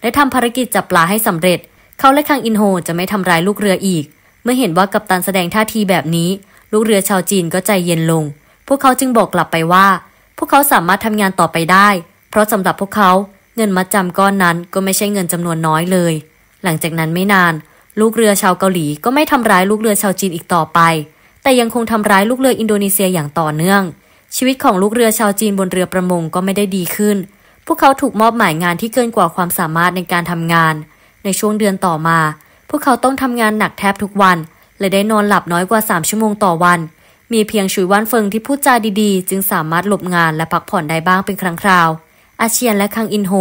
และทำภารกิจจับปลาให้สำเร็จ เขาและคังอินโฮจะไม่ทำร้ายลูกเรืออีก เมื่อเห็นว่ากัปตันแสดงท่าทีแบบนี้ลูกเรือชาวจีนก็ใจเย็นลง พวกเขาจึงบอกกลับไปว่า พวกเขาสามารถทำงานต่อไปได้ เพราะสำหรับพวกเขาเงินมัดจำก้อนนั้นก็ไม่ใช่เงินจำนวนน้อยเลย หลังจากนั้นไม่นาน ลูกเรือชาวเกาหลีก็ไม่ทำร้ายลูกเรือชาวจีนอีกต่อไป แต่ยังคงทำร้ายลูกเรืออินโดนีเซียอย่างต่อเนื่อง ชีวิตของลูกเรือชาวจีนบนเรือประมงก็ไม่ได้ดีขึ้น พวกเขาถูกมอบหมายงานที่เกินกว่าความสามารถในการทำงาน ในช่วงเดือนต่อมา พวกเขาต้องทำงานหนักแทบทุกวันเและได้นอนหลับน้อยกว่า 3 ชั่วโมงต่อวัน มีเพียงชุยวันเฟิงที่พูดจาดีๆ จึงสามารถหลบงานและพักผ่อนได้บ้างเป็นครั้งคราวอาเชียนและคังอินโฮ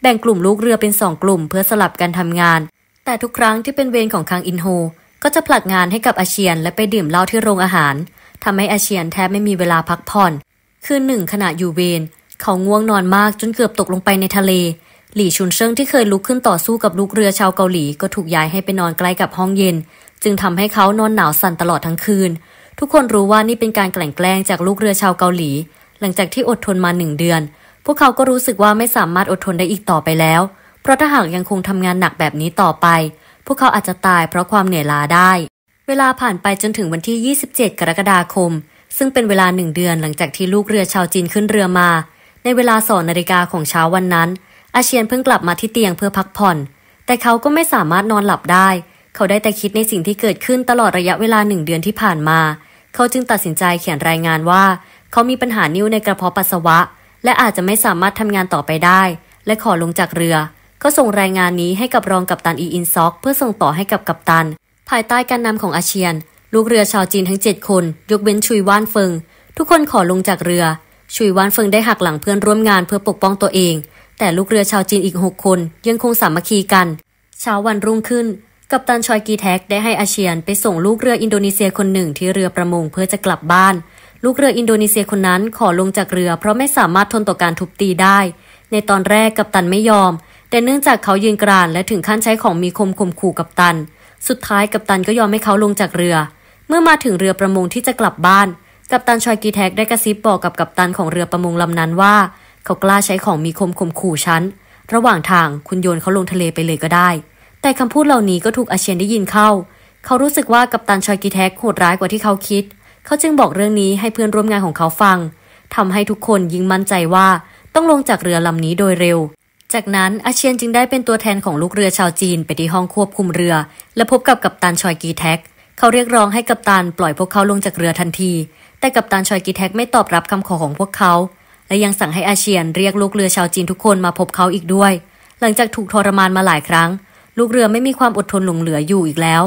แบ่งกลุ่มลูกเรือเป็นสองกลุ่มเพื่อสลับกันทำงาน แต่ทุกครั้งที่เป็นเวรของคังอินโฮก็จะผลักงานให้กับอาเชียนและไปดื่มเหล้าที่โรงอาหารทำให้อาเชียนแทบไม่มีเวลาพักผ่อน คืนหนึ่งขณะอยู่เวรเขาง่วงนอนมากจนเกือบตกลงไปในทะเล หลี่ชุนเซิงที่เคยลุกขึ้นต่อสู้กับลูกเรือชาวเกาหลี ก็ถูกย้ายให้ไปนอนใกล้กับห้องเย็นจึงทำให้เขานอนหนาวสั่นตลอดทั้งคืน ทุกคนรู้ว่านี่เป็นการแกล้งแกล้งจากลูกเรือชาวเกาหลี หลังจากที่อดทนมาหนึ่งเดือน พวกเขาก็รู้สึกว่าไม่สามารถอดทนได้อีกต่อไปแล้ว เพราะถ้าหากยังคงทำงานหนักแบบนี้ต่อไป พวกเขาอาจจะตายเพราะความเหนื่อยล้าได้ เวลาผ่านไปจนถึงวันที่ 27 กรกฎาคม ซึ่งเป็นเวลาหนึ่งเดือนหลังจากที่ลูกเรือชาวจีนขึ้นเรือมา ในเวลาสองนาฬิกาของเช้าวันนั้น อาเชียนเพิ่งกลับมาที่เตียงเพื่อพักผ่อน แต่เขาก็ไม่สามารถนอนหลับได้เขาได้แต่คิดในสิ่งที่เกิดขึ้นตลอดระยะเวลาหนึ่งเดือนที่ผ่านมา เขาจึงตัดสินใจเขียนรายงานว่า เขามีปัญหานิ้วในกระเพาะปัสสาวะ และอาจจะไม่สามารถทำงานต่อไปได้ และขอลงจากเรือ ก็ส่งรายงานนี้ให้กับรองกัปตันอีอินซอกเพื่อส่งต่อให้กับกัปตัน ภายใต้การนำของอาเชียน ลูกเรือชาวจีนทั้ง 7 คนยกเว้นชุยว่านเฟิงทุกคนขอลงจากเรือชุยว่านเฟิงได้หักหลังเพื่อนร่วมงานเพื่อปกป้องตัวเอง แต่ลูกเรือชาวจีนอีก6คน ยังคงสามัคคีกันเช้าวันรุ่งขึ้นกัปตันชอยกีแท็กได้ให้อาเชียน ไปส่งลูกเรืออินโดนีเซียคนหนึ่งที่เรือประมงเพื่อจะกลับบ้าน ลูกเรืออินโดนีเซียคนนั้นขอลงจากเรือ เพราะไม่สามารถทนต่อการทุบตีได้ ในตอนแรกกัปตันไม่ยอม แต่เนื่องจากเขายืนกรานและถึงขั้นใช้ของมีคมข่มขู่กัปตัน สุดท้ายกัปตันก็ยอมให้เขาลงจากเรือ เมื่อมาถึงเรือประมงที่จะกลับบ้าน กัปตันชอยกีแท็กได้กระซิบบอกกับกัปตันของเรือประมงลำนั้นว่า เขากล้าใช้ของมีคมข่มขู่ฉันระหว่างทางคุณโยนเขาลงทะเลไปเลยก็ได้แต่คำพูดเหล่านี้ก็ถูกอาเชียนได้ยินเข้า เขารู้สึกว่ากัปตันชอยกิแท็กโหดร้ายกว่าที่เขาคิด เขาจึงบอกเรื่องนี้ให้เพื่อนร่วมงานของเขาฟังทำให้ทุกคนยิ่งมั่นใจว่า ต้องลงจากเรือลำนี้โดยเร็ว จากนั้นอาเชียนจึงได้เป็นตัวแทนของลูกเรือชาวจีนไปที่ห้องควบคุมเรือและพบกับกัปตันชอยกีแท็กเขาเรียกร้องให้กัปตันปล่อยพวกเขาลงจากเรือทันที แต่กัปตันชอยกีแท็กไม่ตอบรับคำขอของพวกเขา และยังสั่งให้อาเชียนเรียกลูกเรือชาวจีนทุกคนมาพบเขาอีกด้วย หลังจากถูกทรมานมาหลายครั้งลูกเรือไม่มีความอดทนหลงเหลืออยู่อีกแล้ว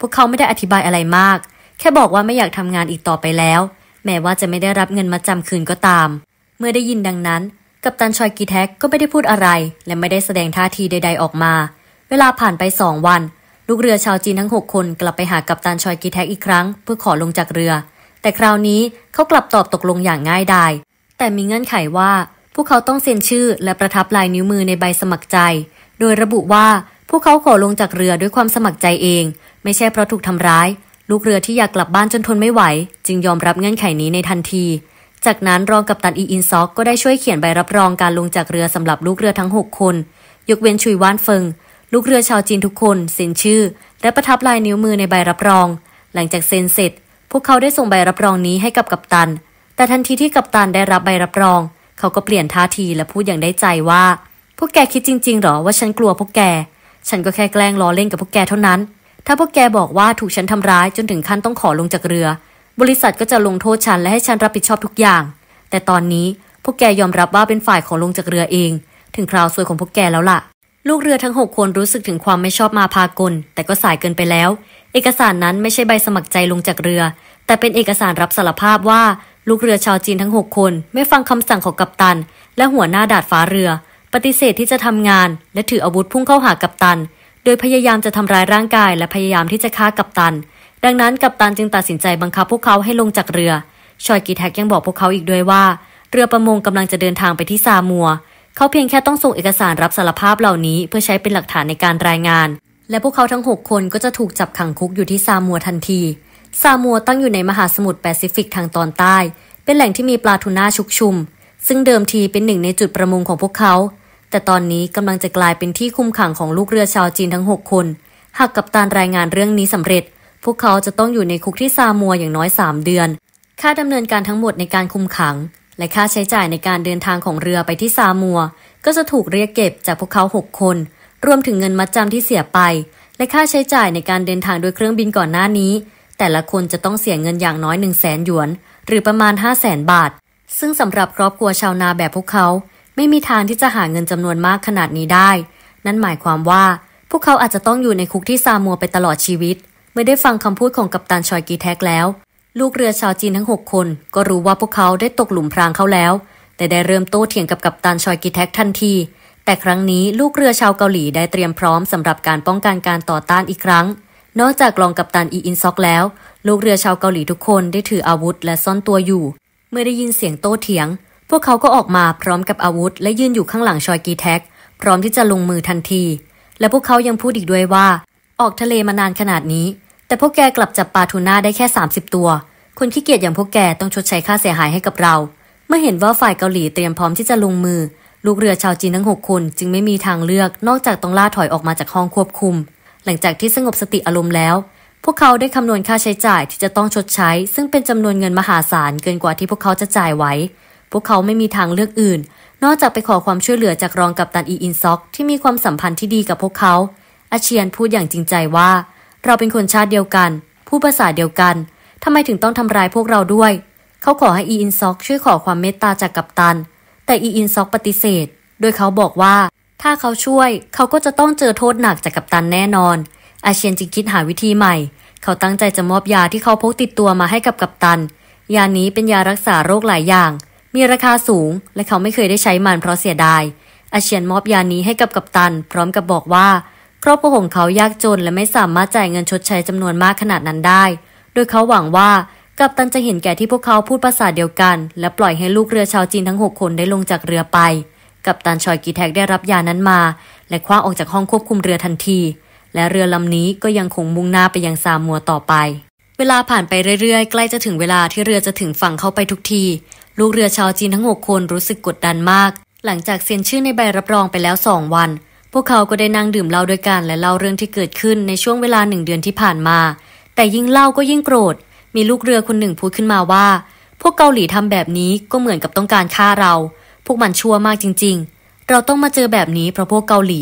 พวกเขาไม่ได้อธิบายอะไรมาก แค่บอกว่าไม่อยากทำงานอีกต่อไปแล้ว แม้ว่าจะไม่ได้รับเงินมาจำคืนก็ตาม เมื่อได้ยินดังนั้น กัปตันชอยกีแท็กก็ไม่ได้พูดอะไร และไม่ได้แสดงท่าทีใด ๆออกมา เวลาผ่านไปสองวัน ลูกเรือชาวจีนทั้ง 6 คน กลับไปหากัปตันชอยกีแท็กอีกครั้ง เพื่อขอลงจากเรือ แต่คราวนี้เขากลับตอบตกลงอย่างง่ายดาย แต่มีเงื่อนไขว่าพวกเขาต้องเซ็นชื่อและประทับลายนิ้วมือในใบสมัครใจ โดยระบุว่าพวกเขาขอลงจากเรือด้วยความสมัครใจเอง ไม่ใช่เพราะถูกทำร้าย ลูกเรือที่อยากกลับบ้านจนทนไม่ไหว จึงยอมรับเงื่อนไขนี้ในทันที จากนั้นรองกัปตันอีอินซอกก็ได้ช่วยเขียนใบรับรองการลงจากเรือสำหรับลูกเรือทั้ง6คน ยกเว้นชุยว่านเฟิง ลูกเรือชาวจีนทุกคนเซ็นชื่อและประทับลายนิ้วมือในใบรับรอง หลังจากเซ็นเสร็จ พวกเขาได้ส่งใบรับรองนี้ให้กับกัปตัน แต่ทันทีที่กัปตันได้รับใบรับรอง เขาก็เปลี่ยนท่าทีและพูดอย่างได้ใจว่า พวกแกคิดจริงๆหรอว่าฉันกลัวพวกแกฉันก็แค่แกล้งล้อเล่นกับพวกแกเท่านั้น ถ้าพวกแกบอกว่าถูกฉันทำร้ายจนถึงขั้นต้องขอลงจากเรือ บริษัทก็จะลงโทษฉันและให้ฉันรับผิดชอบทุกอย่าง แต่ตอนนี้ พวกแกยอมรับว่าเป็นฝ่ายของลงจากเรือเอง ถึงคราวซวยของพวกแกแล้วล่ะ ลูกเรือทั้งหกคนรู้สึกถึงความไม่ชอบมาพากล แต่ก็สายเกินไปแล้ว เอกสารนั้นไม่ใช่ใบสมัครใจลงจากเรือ แต่เป็นเอกสารรับสารภาพว่าลูกเรือชาวจีนทั้งหกคนไม่ฟังคำสั่งของกัปตัน และหัวหน้าดาดฟ้าเรือปฏิเสธที่จะทำงาน และถืออาวุธพุ่งเข้าหากัปตัน โดยพยายามจะทำร้ายร่างกายและพยายามที่จะฆ่ากัปตัน ดังนั้นกัปตันจึงตัดสินใจบังคับพวกเขาให้ลงจากเรือ ชอยกีแท็กยังบอกพวกเขาอีกด้วยว่า เรือประมงกำลังจะเดินทางไปที่ซามัว เขาเพียงแค่ต้องส่งเอกสารรับสารภาพเหล่านี้ เพื่อใช้เป็นหลักฐานในการรายงาน และพวกเขาทั้ง6คนก็จะถูกจับขังคุกอยู่ที่ซามัวทันที ซามัวตั้งอยู่ในมหาสมุทรแปซิฟิกทางตอนใต้ เป็นแหล่งที่มีปลาทูน่าชุกชุม ซึ่งเดิมทีเป็นหนึ่งในจุดประมงของพวกเขาแต่ตอนนี้กำลังจะกลายเป็นที่คุมขังของลูกเรือชาวจีนทั้ง6คน หากกับตารรายงานเรื่องนี้สำเร็จ พวกเขาจะต้องอยู่ในคุกที่ซามัวอย่างน้อย 3 เดือน ค่าดำเนินการทั้งหมดในการคุมขัง และค่าใช้จ่ายในการเดินทางของเรือไปที่ซามัว ก็จะถูกเรียกเก็บจากพวกเขา 6 คนรวมถึงเงินมัดจำที่เสียไป และค่าใช้จ่ายในการเดินทางด้วยเครื่องบินก่อนหน้านี้ แต่ละคนจะต้องเสียเงินอย่างน้อย 1 0 0 0 0แสนหยวน หรือประมาณ 5 0 0 0 0 0บาท ซึ่งสำหรับครอบครัวชาวนาแบบพวกเขาไม่มีทางที่จะหาเงินจำนวนมากขนาดนี้ได้ นั่นหมายความว่าพวกเขาอาจจะต้องอยู่ในคุกที่ซามัวไปตลอดชีวิต เมื่อได้ฟังคำพูดของกัปตันชอยกีแท็กแล้ว ลูกเรือชาวจีนทั้ง 6 คน ก็รู้ว่าพวกเขาได้ตกหลุมพรางเขาแล้ว แต่ได้เริ่มโต้เถียงกับกัปตันชอยกีแท็กทันที แต่ครั้งนี้ลูกเรือชาวเกาหลีได้เตรียมพร้อมสำหรับการป้องกันการต่อต้านอีกครั้ง นอกจากรองกัปตันอีอินซอกแล้ว ลูกเรือชาวเกาหลีทุกคนได้ถืออาวุธและซ่อนตัวอยู่ เมื่อได้ยินเสียงโต้เถียงพวกเขาก็ออกมาพร้อมกับอาวุธ และยืนอยู่ข้างหลังชอยกีแท็กพร้อมที่จะลงมือทันที และพวกเขายังพูดอีกด้วยว่า ออกทะเลมานานขนาดนี้ แต่พวกแกกลับจับปลาทูน่าได้แค่ 30 ตัวคนขี้เกียจอย่างพวกแกต้องชดใช้ค่าเสียหายให้กับเรา เมื่อเห็นว่าฝ่ายเกาหลีเตรียมพร้อมที่จะลงมือ ลูกเรือชาวจีนทั้ง6คน จึงไม่มีทางเลือก นอกจากต้องล่าถอยออกมาจากห้องควบคุม หลังจากที่สงบสติอารมณ์แล้ว พวกเขาได้คำนวณค่าใช้จ่ายที่จะต้องชดใช้ ซึ่งเป็นจำนวนเงินมหาศาลเกินกว่าที่พวกเขาจะจ่ายไว้พวกเขาไม่มีทางเลือกอื่นนอกจากไปขอความช่วยเหลือจากรองกัปตันอีอินซอกที่มีความสัมพันธ์ที่ดีกับพวกเขา อาเชียนพูดอย่างจริงใจว่า เราเป็นคนชาติเดียวกันผู้ภาษาเดียวกัน ทำไมถึงต้องทำร้ายพวกเราด้วย เขาขอให้อีอินซอกช่วยขอความเมตตาจากกัปตัน แต่อีอินซอกปฏิเสธโดยเขาบอกว่า ถ้าเขาช่วยเขาก็จะต้องเจอโทษหนักจากกัปตันแน่นอน อาเชียนจึงคิดหาวิธีใหม่ เขาตั้งใจจะมอบยาที่เขาพกติดตัวมาให้กับกัปตัน ยานี้เป็นยารักษาโรคหลายอย่างมีราคาสูงและเขาไม่เคยได้ใช้มันเพราะเสียดายอาเชียนมอบยานี้ให้กับกัปตัน พร้อมกับบอกว่าครอบครัวของเขายากจนและไม่สามารถจ่ายเงินชดใช้จำนวนมากขนาดนั้นได้ โดยเขาหวังว่ากัปตันจะเห็นแก่ที่พวกเขาพูดภาษาเดียวกันและปล่อยให้ลูกเรือชาวจีนทั้ง6คนได้ลงจากเรือไป กัปตันชอยกีแท็กได้รับยานั้นมา และคว้าออกจากห้องควบคุมเรือทันที และเรือลำนี้ก็ยังคงมุ่งหน้าไปยังซามัวต่อไป เวลาผ่านไปเรื่อยๆ ใกล้จะถึงเวลาที่เรือจะถึงฝั่งเข้าไปทุกทีลูกเรือชาวจีนทั้งหกคนรู้สึกกดดันมาก หลังจากเซ็นชื่อในใบรับรองไปแล้วสองวัน พวกเขาก็ได้นั่งดื่มเหล้าด้วยกันและเล่าเรื่องที่เกิดขึ้นในช่วงเวลาหนึ่งเดือนที่ผ่านมา แต่ยิ่งเล่าก็ยิ่งโกรธมีลูกเรือคนหนึ่งพูดขึ้นมาว่า พวกเกาหลีทำแบบนี้ก็เหมือนกับต้องการฆ่าเรา พวกมันชั่วมากจริง ๆ เราต้องมาเจอแบบนี้เพราะพวกเกาหลี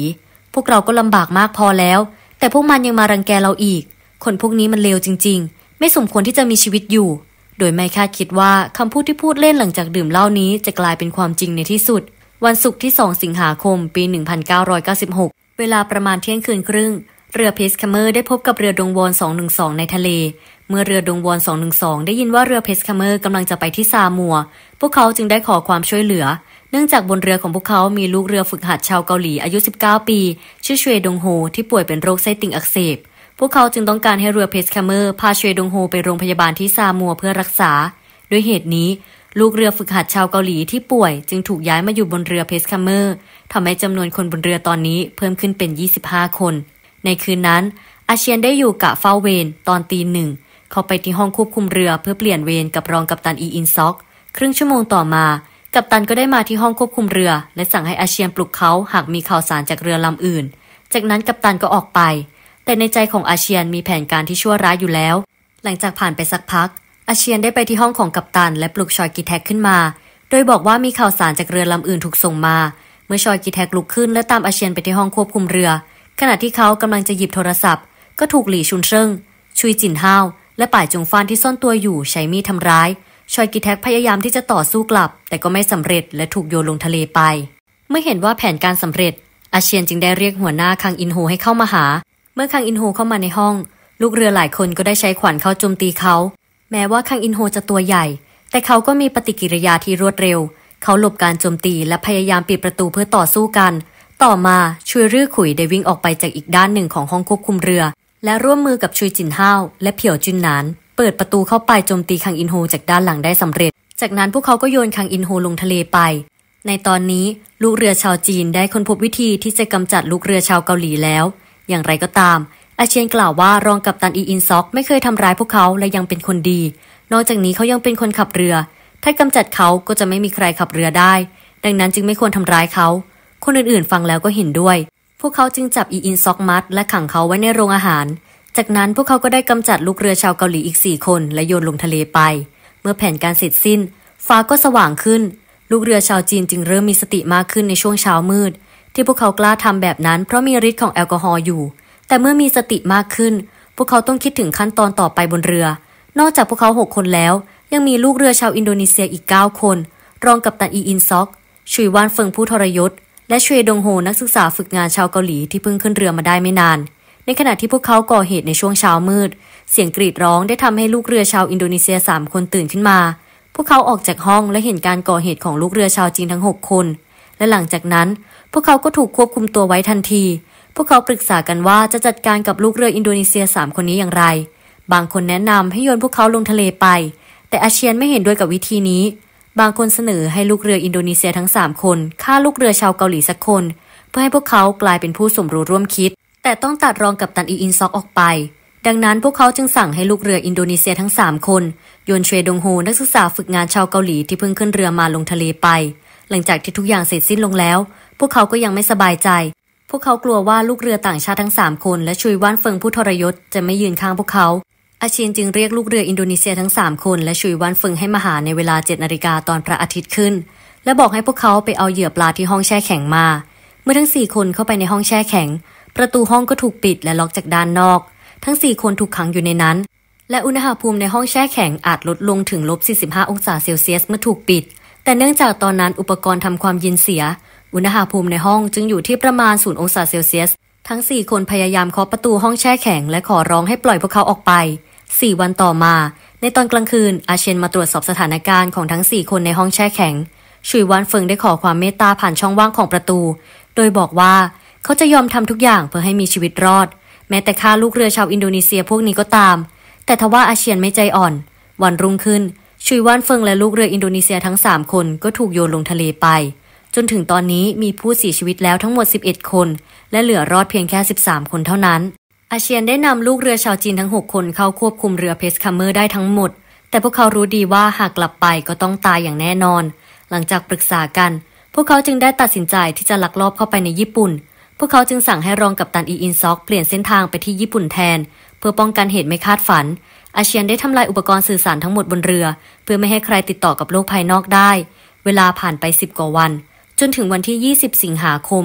พวกเราก็ลำบากมากพอแล้ว แต่พวกมันยังมารังแกเราอีก คนพวกนี้มันเลวจริงๆ ไม่สมควรที่จะมีชีวิตอยู่โดยไม่คาดคิดว่าคำพูดที่พูดเล่นหลังจากดื่มเหล้านี้จะกลายเป็นความจริงในที่สุด วันศุกร์ที่ 2 สิงหาคมปี 1996 เวลาประมาณเที่ยงคืนครึ่ง เรือเพสคัมเมอร์ได้พบกับเรือดงวอน212 ในทะเล เมื่อเรือดงวอน212 ได้ยินว่าเรือเพสคัมเมอร์กำลังจะไปที่ซามัว พวกเขาจึงได้ขอความช่วยเหลือ เนื่องจากบนเรือของพวกเขามีลูกเรือฝึกหัดชาวเกาหลีอายุ19ปี ชื่อเชวดงโฮที่ป่วยเป็นโรคไส้ติ่งอักเสบพวกเขาจึงต้องการให้เรือเพสคาเมอร์พาเชดงโฮไปโรงพยาบาลที่ซามัวเพื่อรักษา ด้วยเหตุนี้ลูกเรือฝึกหัดชาวเกาหลีที่ป่วยจึงถูกย้ายมาอยู่บนเรือเพสคาเมอร์ทำให้จำนวนคนบนเรือตอนนี้เพิ่มขึ้นเป็น 25 คน ในคืนนั้นอาเชียนได้อยู่กะเฝ้าเวนตอนตีหนึ่งเขาไปที่ห้องควบคุมเรือเพื่อเปลี่ยนเวนกับรองกัปตันอีอินซอกครึ่งชั่วโมงต่อมา กัปตันก็ได้มาที่ห้องควบคุมเรือ และสั่งให้อาเชียนปลุกเขาหากมีข่าวสารจากเรือลำอื่น จากนั้นกัปตันก็ออกไปแต่ในใจของอาเชียนมีแผนการที่ชั่วร้ายอยู่แล้ว หลังจากผ่านไปสักพัก อาเชียนได้ไปที่ห้องของกัปตัน และปลุกชอยกิแท็กขึ้นมา โดยบอกว่ามีข่าวสารจากเรือลำอื่นถูกส่งมา เมื่อชอยกิแท็กลุกขึ้นและตามอาเชียนไปที่ห้องควบคุมเรือ ขณะที่เขากำลังจะหยิบโทรศัพท์ก็ถูกหลี่ชุนเชิงชุยจินฮาว และป่ายจงฟานที่ซ่อนตัวอยู่ใช้มีดทำร้าย ชอยกิแท็กพยายามที่จะต่อสู้กลับ แต่ก็ไม่สำเร็จและถูกโยนลงทะเลไป เมื่อเห็นว่าแผนการสำเร็จอาเชียนจึงได้เรียกหัวหน้าคังอินโฮให้เข้ามาหาเมื่อคังอินโฮเข้ามาในห้อง ลูกเรือหลายคนก็ได้ใช้ขวานเข้าโจมตีเขา แม้ว่าคังอินโฮจะตัวใหญ่ แต่เขาก็มีปฏิกิริยาที่รวดเร็ว เขาหลบการโจมตีและพยายามปิดประตูเพื่อต่อสู้กัน ต่อมาชุยรื่อขุยได้วิ่งออกไปจากอีกด้านหนึ่งของห้องควบคุมเรือ และร่วมมือกับชุยจินฮ้าวและเผียวจุนนานเปิดประตูเข้าไปโจมตีคังอินโฮจากด้านหลังได้สำเร็จจากนั้นพวกเขาก็โยนคังอินโฮลงทะเลไป ในตอนนี้ลูกเรือชาวจีนได้ค้นพบวิธีที่จะกำจัดลูกเรือชาวเกาหลีแล้วอย่างไรก็ตาม อาเชียนกล่าวว่ารองกัปตันอีอินซอกไม่เคยทำร้ายพวกเขาและยังเป็นคนดี นอกจากนี้เขายังเป็นคนขับเรือ ถ้ากำจัดเขาก็จะไม่มีใครขับเรือได้ ดังนั้นจึงไม่ควรทำร้ายเขา คนอื่นๆฟังแล้วก็เห็นด้วยพวกเขาจึงจับอีอินซอกมัดและขังเขาไว้ในโรงอาหาร จากนั้นพวกเขาก็ได้กำจัดลูกเรือชาวเกาหลีอีกสี่คนและโยนลงทะเลไป เมื่อแผนการเสร็จสิ้น ฟ้าก็สว่างขึ้น ลูกเรือชาวจีนจึงเริ่มมีสติมากขึ้นในช่วงเช้ามืดที่พวกเขากล้าทำแบบนั้น เพราะมีฤทธิ์ของแอลกอฮอล์อยู่ แต่เมื่อมีสติมากขึ้น พวกเขาต้องคิดถึงขั้นตอนต่อไปบนเรือ นอกจากพวกเขาหกคนแล้ว ยังมีลูกเรือชาวอินโดนีเซียอีกเก้าคน รองกับตันอีอินซอก ชุยวานเฟิงผู้ทรยศ และชวยดงโฮนักศึกษาฝึกงานชาวเกาหลีที่เพิ่งขึ้นเรือมาได้ไม่นาน ในขณะที่พวกเขาก่อเหตุในช่วงเช้ามืด เสียงกรีดร้องได้ทำให้ลูกเรือชาวอินโดนีเซียสามคนตื่นขึ้นมา พวกเขาออกจากห้องและเห็นการก่อเหตุของลูกเรือชาวจีนทั้ง6คนและหลังจากนั้นพวกเขาก็ถูกควบคุมตัวไว้ทันที พวกเขาปรึกษากันว่าจะจัดการกับลูกเรืออินโดนีเซียสามคนนี้อย่างไร บางคนแนะนำให้โยนพวกเขาลงทะเลไป แต่อาเชียนไม่เห็นด้วยกับวิธีนี้ บางคนเสนอให้ลูกเรืออินโดนีเซียทั้งสามคนฆ่าลูกเรือชาวเกาหลีสักคน เพื่อให้พวกเขากลายเป็นผู้สมรู้ร่วมคิด แต่ต้องตัดรองกับตันอีอินซอกออกไป ดังนั้น พวกเขาจึงสั่งให้ลูกเรืออินโดนีเซียทั้ง 3 คนโยนเชวดงโฮนักศึกษาฝึกงานชาวเกาหลีที่เพิ่งขึ้นเรือมาลงทะเลไปหลังจากที่ทุกอย่างเสร็จสิ้นลงแล้ว พวกเขาก็ยังไม่สบายใจ พวกเขากลัวว่าลูกเรือต่างชาติทั้ง 3 คน และชุยว่านเฟิงผู้ทรยศจะไม่ยืนข้างพวกเขาอาชินจึงเรียกลูกเรืออินโดนีเซียทั้ง3คนและชุยว่านเฟิงให้มาหาในเวลา7นาฬิกาตอนพระอาทิตย์ขึ้น และบอกให้พวกเขาไปเอาเหยื่อปลาที่ห้องแช่แข็งมา เมื่อทั้ง4คนเข้าไปในห้องแช่แข็ง ประตูห้องก็ถูกปิดและล็อกจากด้านนอก ทั้ง 4 คนถูกขังอยู่ในนั้น และอุณหภูมิในห้องแช่แข็งอาจลดลงถึงลบ45องศาเซลเซียสเมื่อถูกปิดแต่เนื่องจากตอนนั้นอุปกรณ์ทำความเย็นเสีย อุณหภูมิในห้องจึงอยู่ที่ประมาณศูนย์องศาเซลเซียส ทั้ง 4 คนพยายามเคาะประตูห้องแช่แข็งและขอร้องให้ปล่อยพวกเขาออกไป 4 วันต่อมา ในตอนกลางคืนอาเชนมาตรวจสอบสถานการณ์ของทั้ง 4 คนในห้องแช่แข็ง ชุยวันเฟิงได้ขอความเมตตาผ่านช่องว่างของประตู โดยบอกว่าเขาจะยอมทำทุกอย่างเพื่อให้มีชีวิตรอด แม้แต่ฆ่าลูกเรือชาวอินโดนีเซียพวกนี้ก็ตาม แต่ทว่าอาเชียนไม่ใจอ่อน วันรุ่งขึ้นชุยวานเฟิงและลูกเรืออินโดนีเซียทั้ง 3 คนก็ถูกโยนลงทะเลไป จนถึงตอนนี้มีผู้เสียชีวิตแล้วทั้งหมด 11 คน และเหลือรอดเพียงแค่ 13 คนเท่านั้น อาเชียนได้นำลูกเรือชาวจีนทั้ง 6 คนเข้าควบคุมเรือเพสคัมเมอร์ได้ทั้งหมด แต่พวกเขารู้ดีว่าหากกลับไปก็ต้องตายอย่างแน่นอน หลังจากปรึกษากัน พวกเขาจึงได้ตัดสินใจที่จะลักลอบเข้าไปในญี่ปุ่น พวกเขาจึงสั่งให้รองกัปตันอีอินซอกเปลี่ยนเส้นทางไปที่ญี่ปุ่นแทน เพื่อป้องกันเหตุไม่คาดฝันอาเชียนได้ทำลายอุปกรณ์สื่อสารทั้งหมดบนเรือ เพื่อไม่ให้ใครติดต่อกับโลกภายนอกได้ เวลาผ่านไป 10 กว่าวัน จนถึงวันที่ 20 สิงหาคม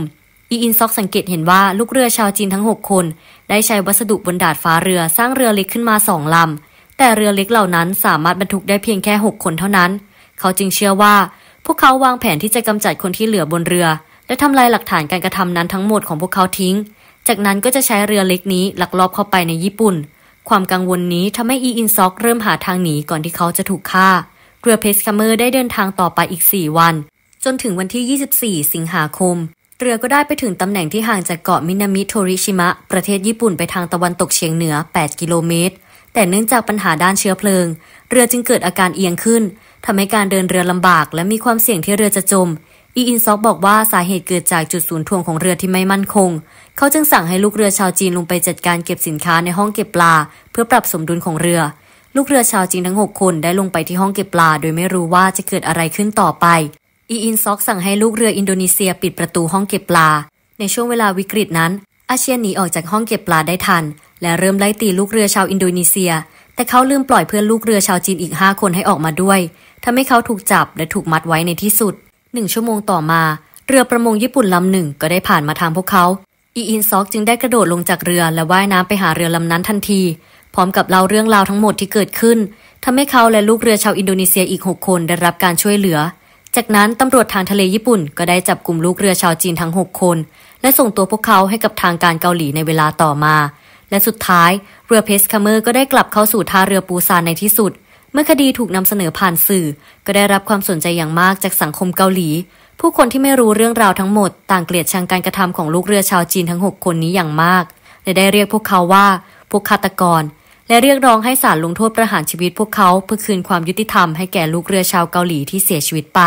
อีอินซอกสังเกตเห็นว่าลูกเรือชาวจีนทั้ง 6 คน ได้ใช้วัสดุบนดาดฟ้าเรือสร้างเรือเล็กขึ้นมาสองลำ แต่เรือเล็กเหล่านั้นสามารถบรรทุกได้เพียงแค่6 คนเท่านั้น เขาจึงเชื่อว่าพวกเขาวางแผนที่จะกำจัดคนที่เหลือบนเรือ และทำลายหลักฐานการกระทำนั้นทั้งหมดของพวกเขาทิ้ง จากนั้นก็จะใช้เรือเล็กนี้ลักลอบเข้าไปในญี่ปุ่นความกังวลนี้ทำให้อีอินซอกเริ่มหาทางหนีก่อนที่เขาจะถูกฆ่า เรือเพสคัมเมอร์ได้เดินทางต่อไปอีก 4 วัน จนถึงวันที่ 24 สิงหาคม เรือก็ได้ไปถึงตำแหน่งที่ห่างจากเกาะมินามิโทริชิมะ ประเทศญี่ปุ่นไปทางตะวันตกเฉียงเหนือ 8 กิโลเมตร แต่เนื่องจากปัญหาด้านเชื้อเพลิง เรือจึงเกิดอาการเอียงขึ้นทำให้การเดินเรือลำบากและมีความเสี่ยงที่เรือจะจม อีอินซอกบอกว่าสาเหตุเกิดจากจุดศูนย์ทวงของเรือที่ไม่มั่นคงเขาจึงสั่งให้ลูกเรือชาวจีนลงไปจัดการเก็บสินค้าในห้องเก็บปลา เพื่อปรับสมดุลของเรือ ลูกเรือชาวจีนทั้ง6คนได้ลงไปที่ห้องเก็บปลาโดยไม่รู้ว่าจะเกิดอะไรขึ้นต่อไปอีอินซอกสั่งให้ลูกเรืออินโดนีเซียปิดประตูห้องเก็บปลา ในช่วงเวลาวิกฤตนั้น อาเชียนหนีออกจากห้องเก็บปลาได้ทัน และเริ่มไล่ตีลูกเรือชาวอินโดนีเซีย แต่เขาลืมปล่อยเพื่อนลูกเรือชาวจีนอีก5คนให้ออกมาด้วยทำให้เขาถูกจับและถูกมัดไว้ในที่สุดหนึ่งชั่วโมงต่อมา เรือประมงญี่ปุ่นลำหนึ่ง ก็ได้ผ่านมาทางพวกเขาอีอินซอกจึงได้กระโดดลงจากเรือและว่ายน้ำไปหาเรือลำนั้นทันที พร้อมกับเล่าเรื่องราวทั้งหมดที่เกิดขึ้นทำให้เขาและลูกเรือชาวอินโดนีเซียอีก6คนได้รับการช่วยเหลือ จากนั้นตำรวจทางทะเลญี่ปุ่นก็ได้จับกลุ่มลูกเรือชาวจีนทั้ง 6 คน และส่งตัวพวกเขาให้กับทางการเกาหลีในเวลาต่อมา และสุดท้าย เรือเพสคาเมอร์ก็ได้กลับเข้าสู่ท่าเรือปูซานในที่สุด เมื่อคดีถูกนำเสนอผ่านสื่อ ก็ได้รับความสนใจอย่างมากจากสังคมเกาหลีผู้คนที่ไม่รู้เรื่องราวทั้งหมด ต่างเกลียดชังการกระทำของลูกเรือชาวจีนทั้ง 6 คนนี้อย่างมาก และได้เรียกพวกเขาว่าพวกฆาตกรและเรียกร้องให้ศาลลงโทษประหารชีวิตพวกเขาเพื่อคืนความยุติธรรมให้แก่ลูกเรือชาวเกาหลีที่เสียชีวิตไป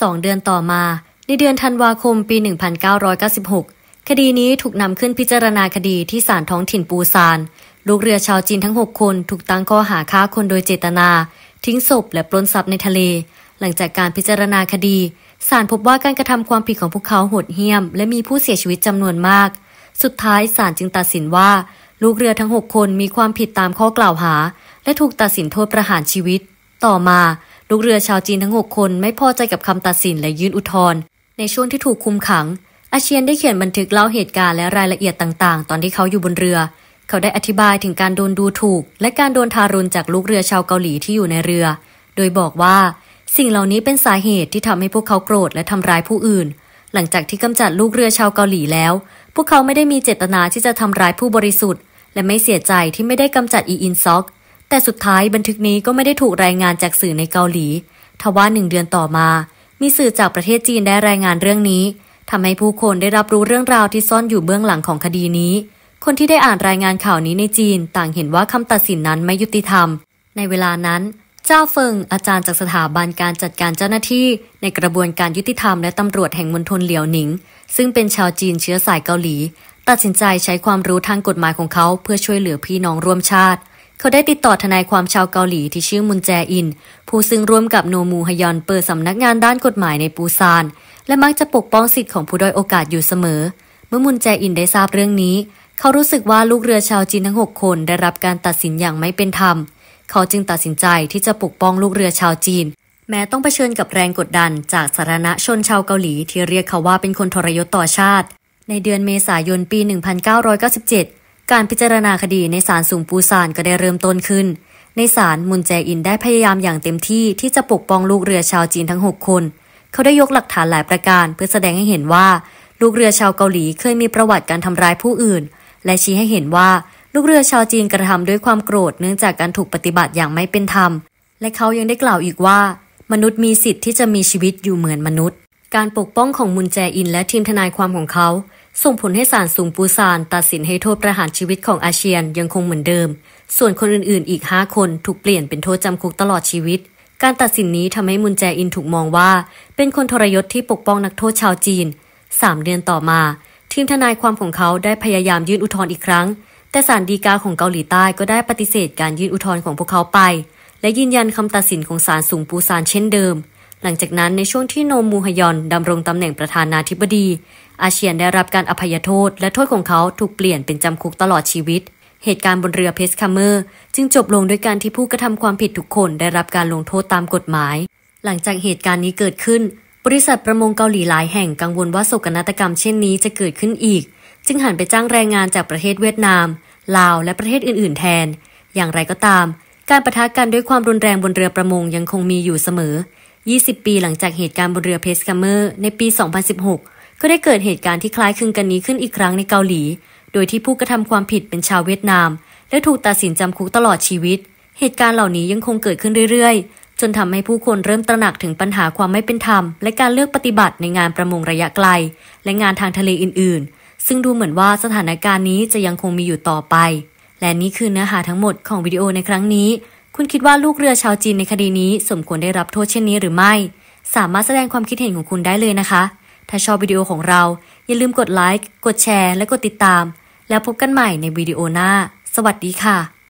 สองเดือนต่อมา ในเดือนธันวาคมปี 1996 คดีนี้ถูกนำขึ้นพิจารณาคดีที่ศาลท้องถิ่นปูซานลูกเรือชาวจีนทั้ง 6 คน ถูกตั้งข้อหาฆ่าคนโดยเจตนา ทิ้งศพและปล้นทรัพย์ในทะเล หลังจากการพิจารณาคดีศาลพบว่าการกระทำความผิดของพวกเขาโหดเหี้ยม และมีผู้เสียชีวิตจำนวนมาก สุดท้ายศาลจึงตัดสินว่า ลูกเรือทั้ง 6 คนมีความผิดตามข้อกล่าวหา และถูกตัดสินโทษประหารชีวิต ต่อมา ลูกเรือชาวจีนทั้ง 6 คนไม่พอใจกับคำตัดสินและยื่นอุทธรณ์ในช่วงที่ถูกคุมขัง อาเชียนได้เขียนบันทึกเล่าเหตุการณ์และรายละเอียดต่าง ๆ ตอนที่เขาอยู่บนเรือ เขาได้อธิบายถึงการโดนดูถูก และการโดนทารุณจากลูกเรือชาวเกาหลีที่อยู่ในเรือ โดยบอกว่าสิ่งเหล่านี้เป็นสาเหตุที่ทำให้พวกเขาโกรธและทำร้ายผู้อื่น หลังจากที่กำจัดลูกเรือชาวเกาหลีแล้ว พวกเขาไม่ได้มีเจตนาที่จะทำร้ายผู้บริสุทธิ์ และไม่เสียใจที่ไม่ได้กำจัดอีอินซอก แต่สุดท้ายบันทึกนี้ก็ไม่ได้ถูกรายงานจากสื่อในเกาหลี ทว่าหนึ่งเดือนต่อมา มีสื่อจากประเทศจีนได้รายงานเรื่องนี้ ทำให้ผู้คนได้รับรู้เรื่องราวที่ซ่อนอยู่เบื้องหลังของคดีนี้ คนที่ได้อ่านรายงานข่าวนี้ในจีน ต่างเห็นว่าคำตัดสินนั้นไม่ยุติธรรม ในเวลานั้นจ้าเฟิง อาจารย์จากสถาบันการจัดการเจ้าหน้าที่ในกระบวนการยุติธรรมและตำรวจแห่งมณฑลเหลียวหนิง ซึ่งเป็นชาวจีนเชื้อสายเกาหลี ตัดสินใจใช้ความรู้ทางกฎหมายของเขาเพื่อช่วยเหลือพี่น้องร่วมชาติ เขาได้ติดต่อทนายความชาวเกาหลีที่ชื่อมุนแจอิน ผู้ซึ่งร่วมกับโนมูฮยอนเปิดสำนักงานด้านกฎหมายในปูซาน และมักจะปกป้องสิทธิของผู้ด้อยโอกาสอยู่เสมอ เมื่อมุนแจอินได้ทราบเรื่องนี้ เขารู้สึกว่าลูกเรือชาวจีนทั้ง 6 คน ได้รับการตัดสินอย่างไม่เป็นธรรมเขาจึงตัดสินใจที่จะปกป้องลูกเรือชาวจีน แม้ต้องเผชิญกับแรงกดดันจากสาธารณชนชาวเกาหลี ที่เรียกเขาว่าเป็นคนทรยศต่อชาติ ในเดือนเมษายนปี 1997 การพิจารณาคดีในศาลสูงปูซานก็ได้เริ่มต้นขึ้น ในศาลมุนแจอินได้พยายามอย่างเต็มที่ที่จะปกป้องลูกเรือชาวจีนทั้ง 6 คน เขาได้ยกหลักฐานหลายประการเพื่อแสดงให้เห็นว่าลูกเรือชาวเกาหลีเคยมีประวัติการทำร้ายผู้อื่น และชี้ให้เห็นว่าลูกเรือชาวจีนกระทำด้วยความโกรธเนื่องจากการถูกปฏิบัติอย่างไม่เป็นธรรม และเขายังได้กล่าวอีกว่า มนุษย์มีสิทธิ์ที่จะมีชีวิตอยู่เหมือนมนุษย์ การปกป้องของมุนแจอินและทีมทนายความของเขา ส่งผลให้ศาลสูงปูซานตัดสินให้โทษประหารชีวิตของอาเชียนยังคงเหมือนเดิม ส่วนคนอื่นๆ อีก 5 คนถูกเปลี่ยนเป็นโทษจำคุกตลอดชีวิต การตัดสินนี้ทำให้มุนแจอินถูกมองว่า เป็นคนทรยศที่ปกป้องนักโทษชาวจีน 3 เดือนต่อมาทีมทนายความของเขาได้พยายามยื่นอุทธรณ์อีกครั้งแต่ศาลฎีกาของเกาหลีใต้ก็ได้ปฏิเสธการยื่นอุทธรณ์ของพวกเขาไป และยืนยันคำตัดสินของศาลสูงปูซานเช่นเดิม หลังจากนั้นในช่วงที่โนมูฮยอนดำรงตำแหน่งประธานาธิบดี อาเชียนได้รับการอภัยโทษและโทษของเขาถูกเปลี่ยนเป็นจำคุกตลอดชีวิต เหตุการณ์บนเรือเพสคาเมอร์จึงจบลงด้วยการที่ผู้กระทำความผิดทุกคนได้รับการลงโทษตามกฎหมาย หลังจากเหตุการณ์นี้เกิดขึ้น บริษัทประมงเกาหลีหลายแห่งกังวลว่าโศกนาฏกรรมเช่นนี้จะเกิดขึ้นอีกจึงหันไปจ้างแรงงานจากประเทศเวียดนาม ลาว และประเทศอื่นๆ แทน อย่างไรก็ตาม การประทะกันด้วยความรุนแรงบนเรือประมงยังคงมีอยู่เสมอ 20 ปีหลังจากเหตุการณ์บนเรือเพสคัมเมอร์ในปี 2016 ก็ได้เกิดเหตุการณ์ที่คล้ายคลึงกันนี้ขึ้นอีกครั้งในเกาหลี โดยที่ผู้กระทำความผิดเป็นชาวเวียดนาม และถูกตัดสินจำคุกตลอดชีวิต เหตุการณ์เหล่านี้ยังคงเกิดขึ้นเรื่อย ๆ จนทำให้ผู้คนเริ่มตระหนักถึงปัญหาความไม่เป็นธรรมและการเลือกปฏิบัติในงานประมงระยะไกล และงานทางทะเลอื่น ๆซึ่งดูเหมือนว่าสถานการณ์นี้จะยังคงมีอยู่ต่อไป และนี่คือเนื้อหาทั้งหมดของวิดีโอในครั้งนี้ คุณคิดว่าลูกเรือชาวจีนในคดีนี้สมควรได้รับโทษเช่นนี้หรือไม่ สามารถแสดงความคิดเห็นของคุณได้เลยนะคะ ถ้าชอบวิดีโอของเราอย่าลืมกดไลค์ กดแชร์ และกดติดตาม แล้วพบกันใหม่ในวิดีโอหน้า สวัสดีค่ะ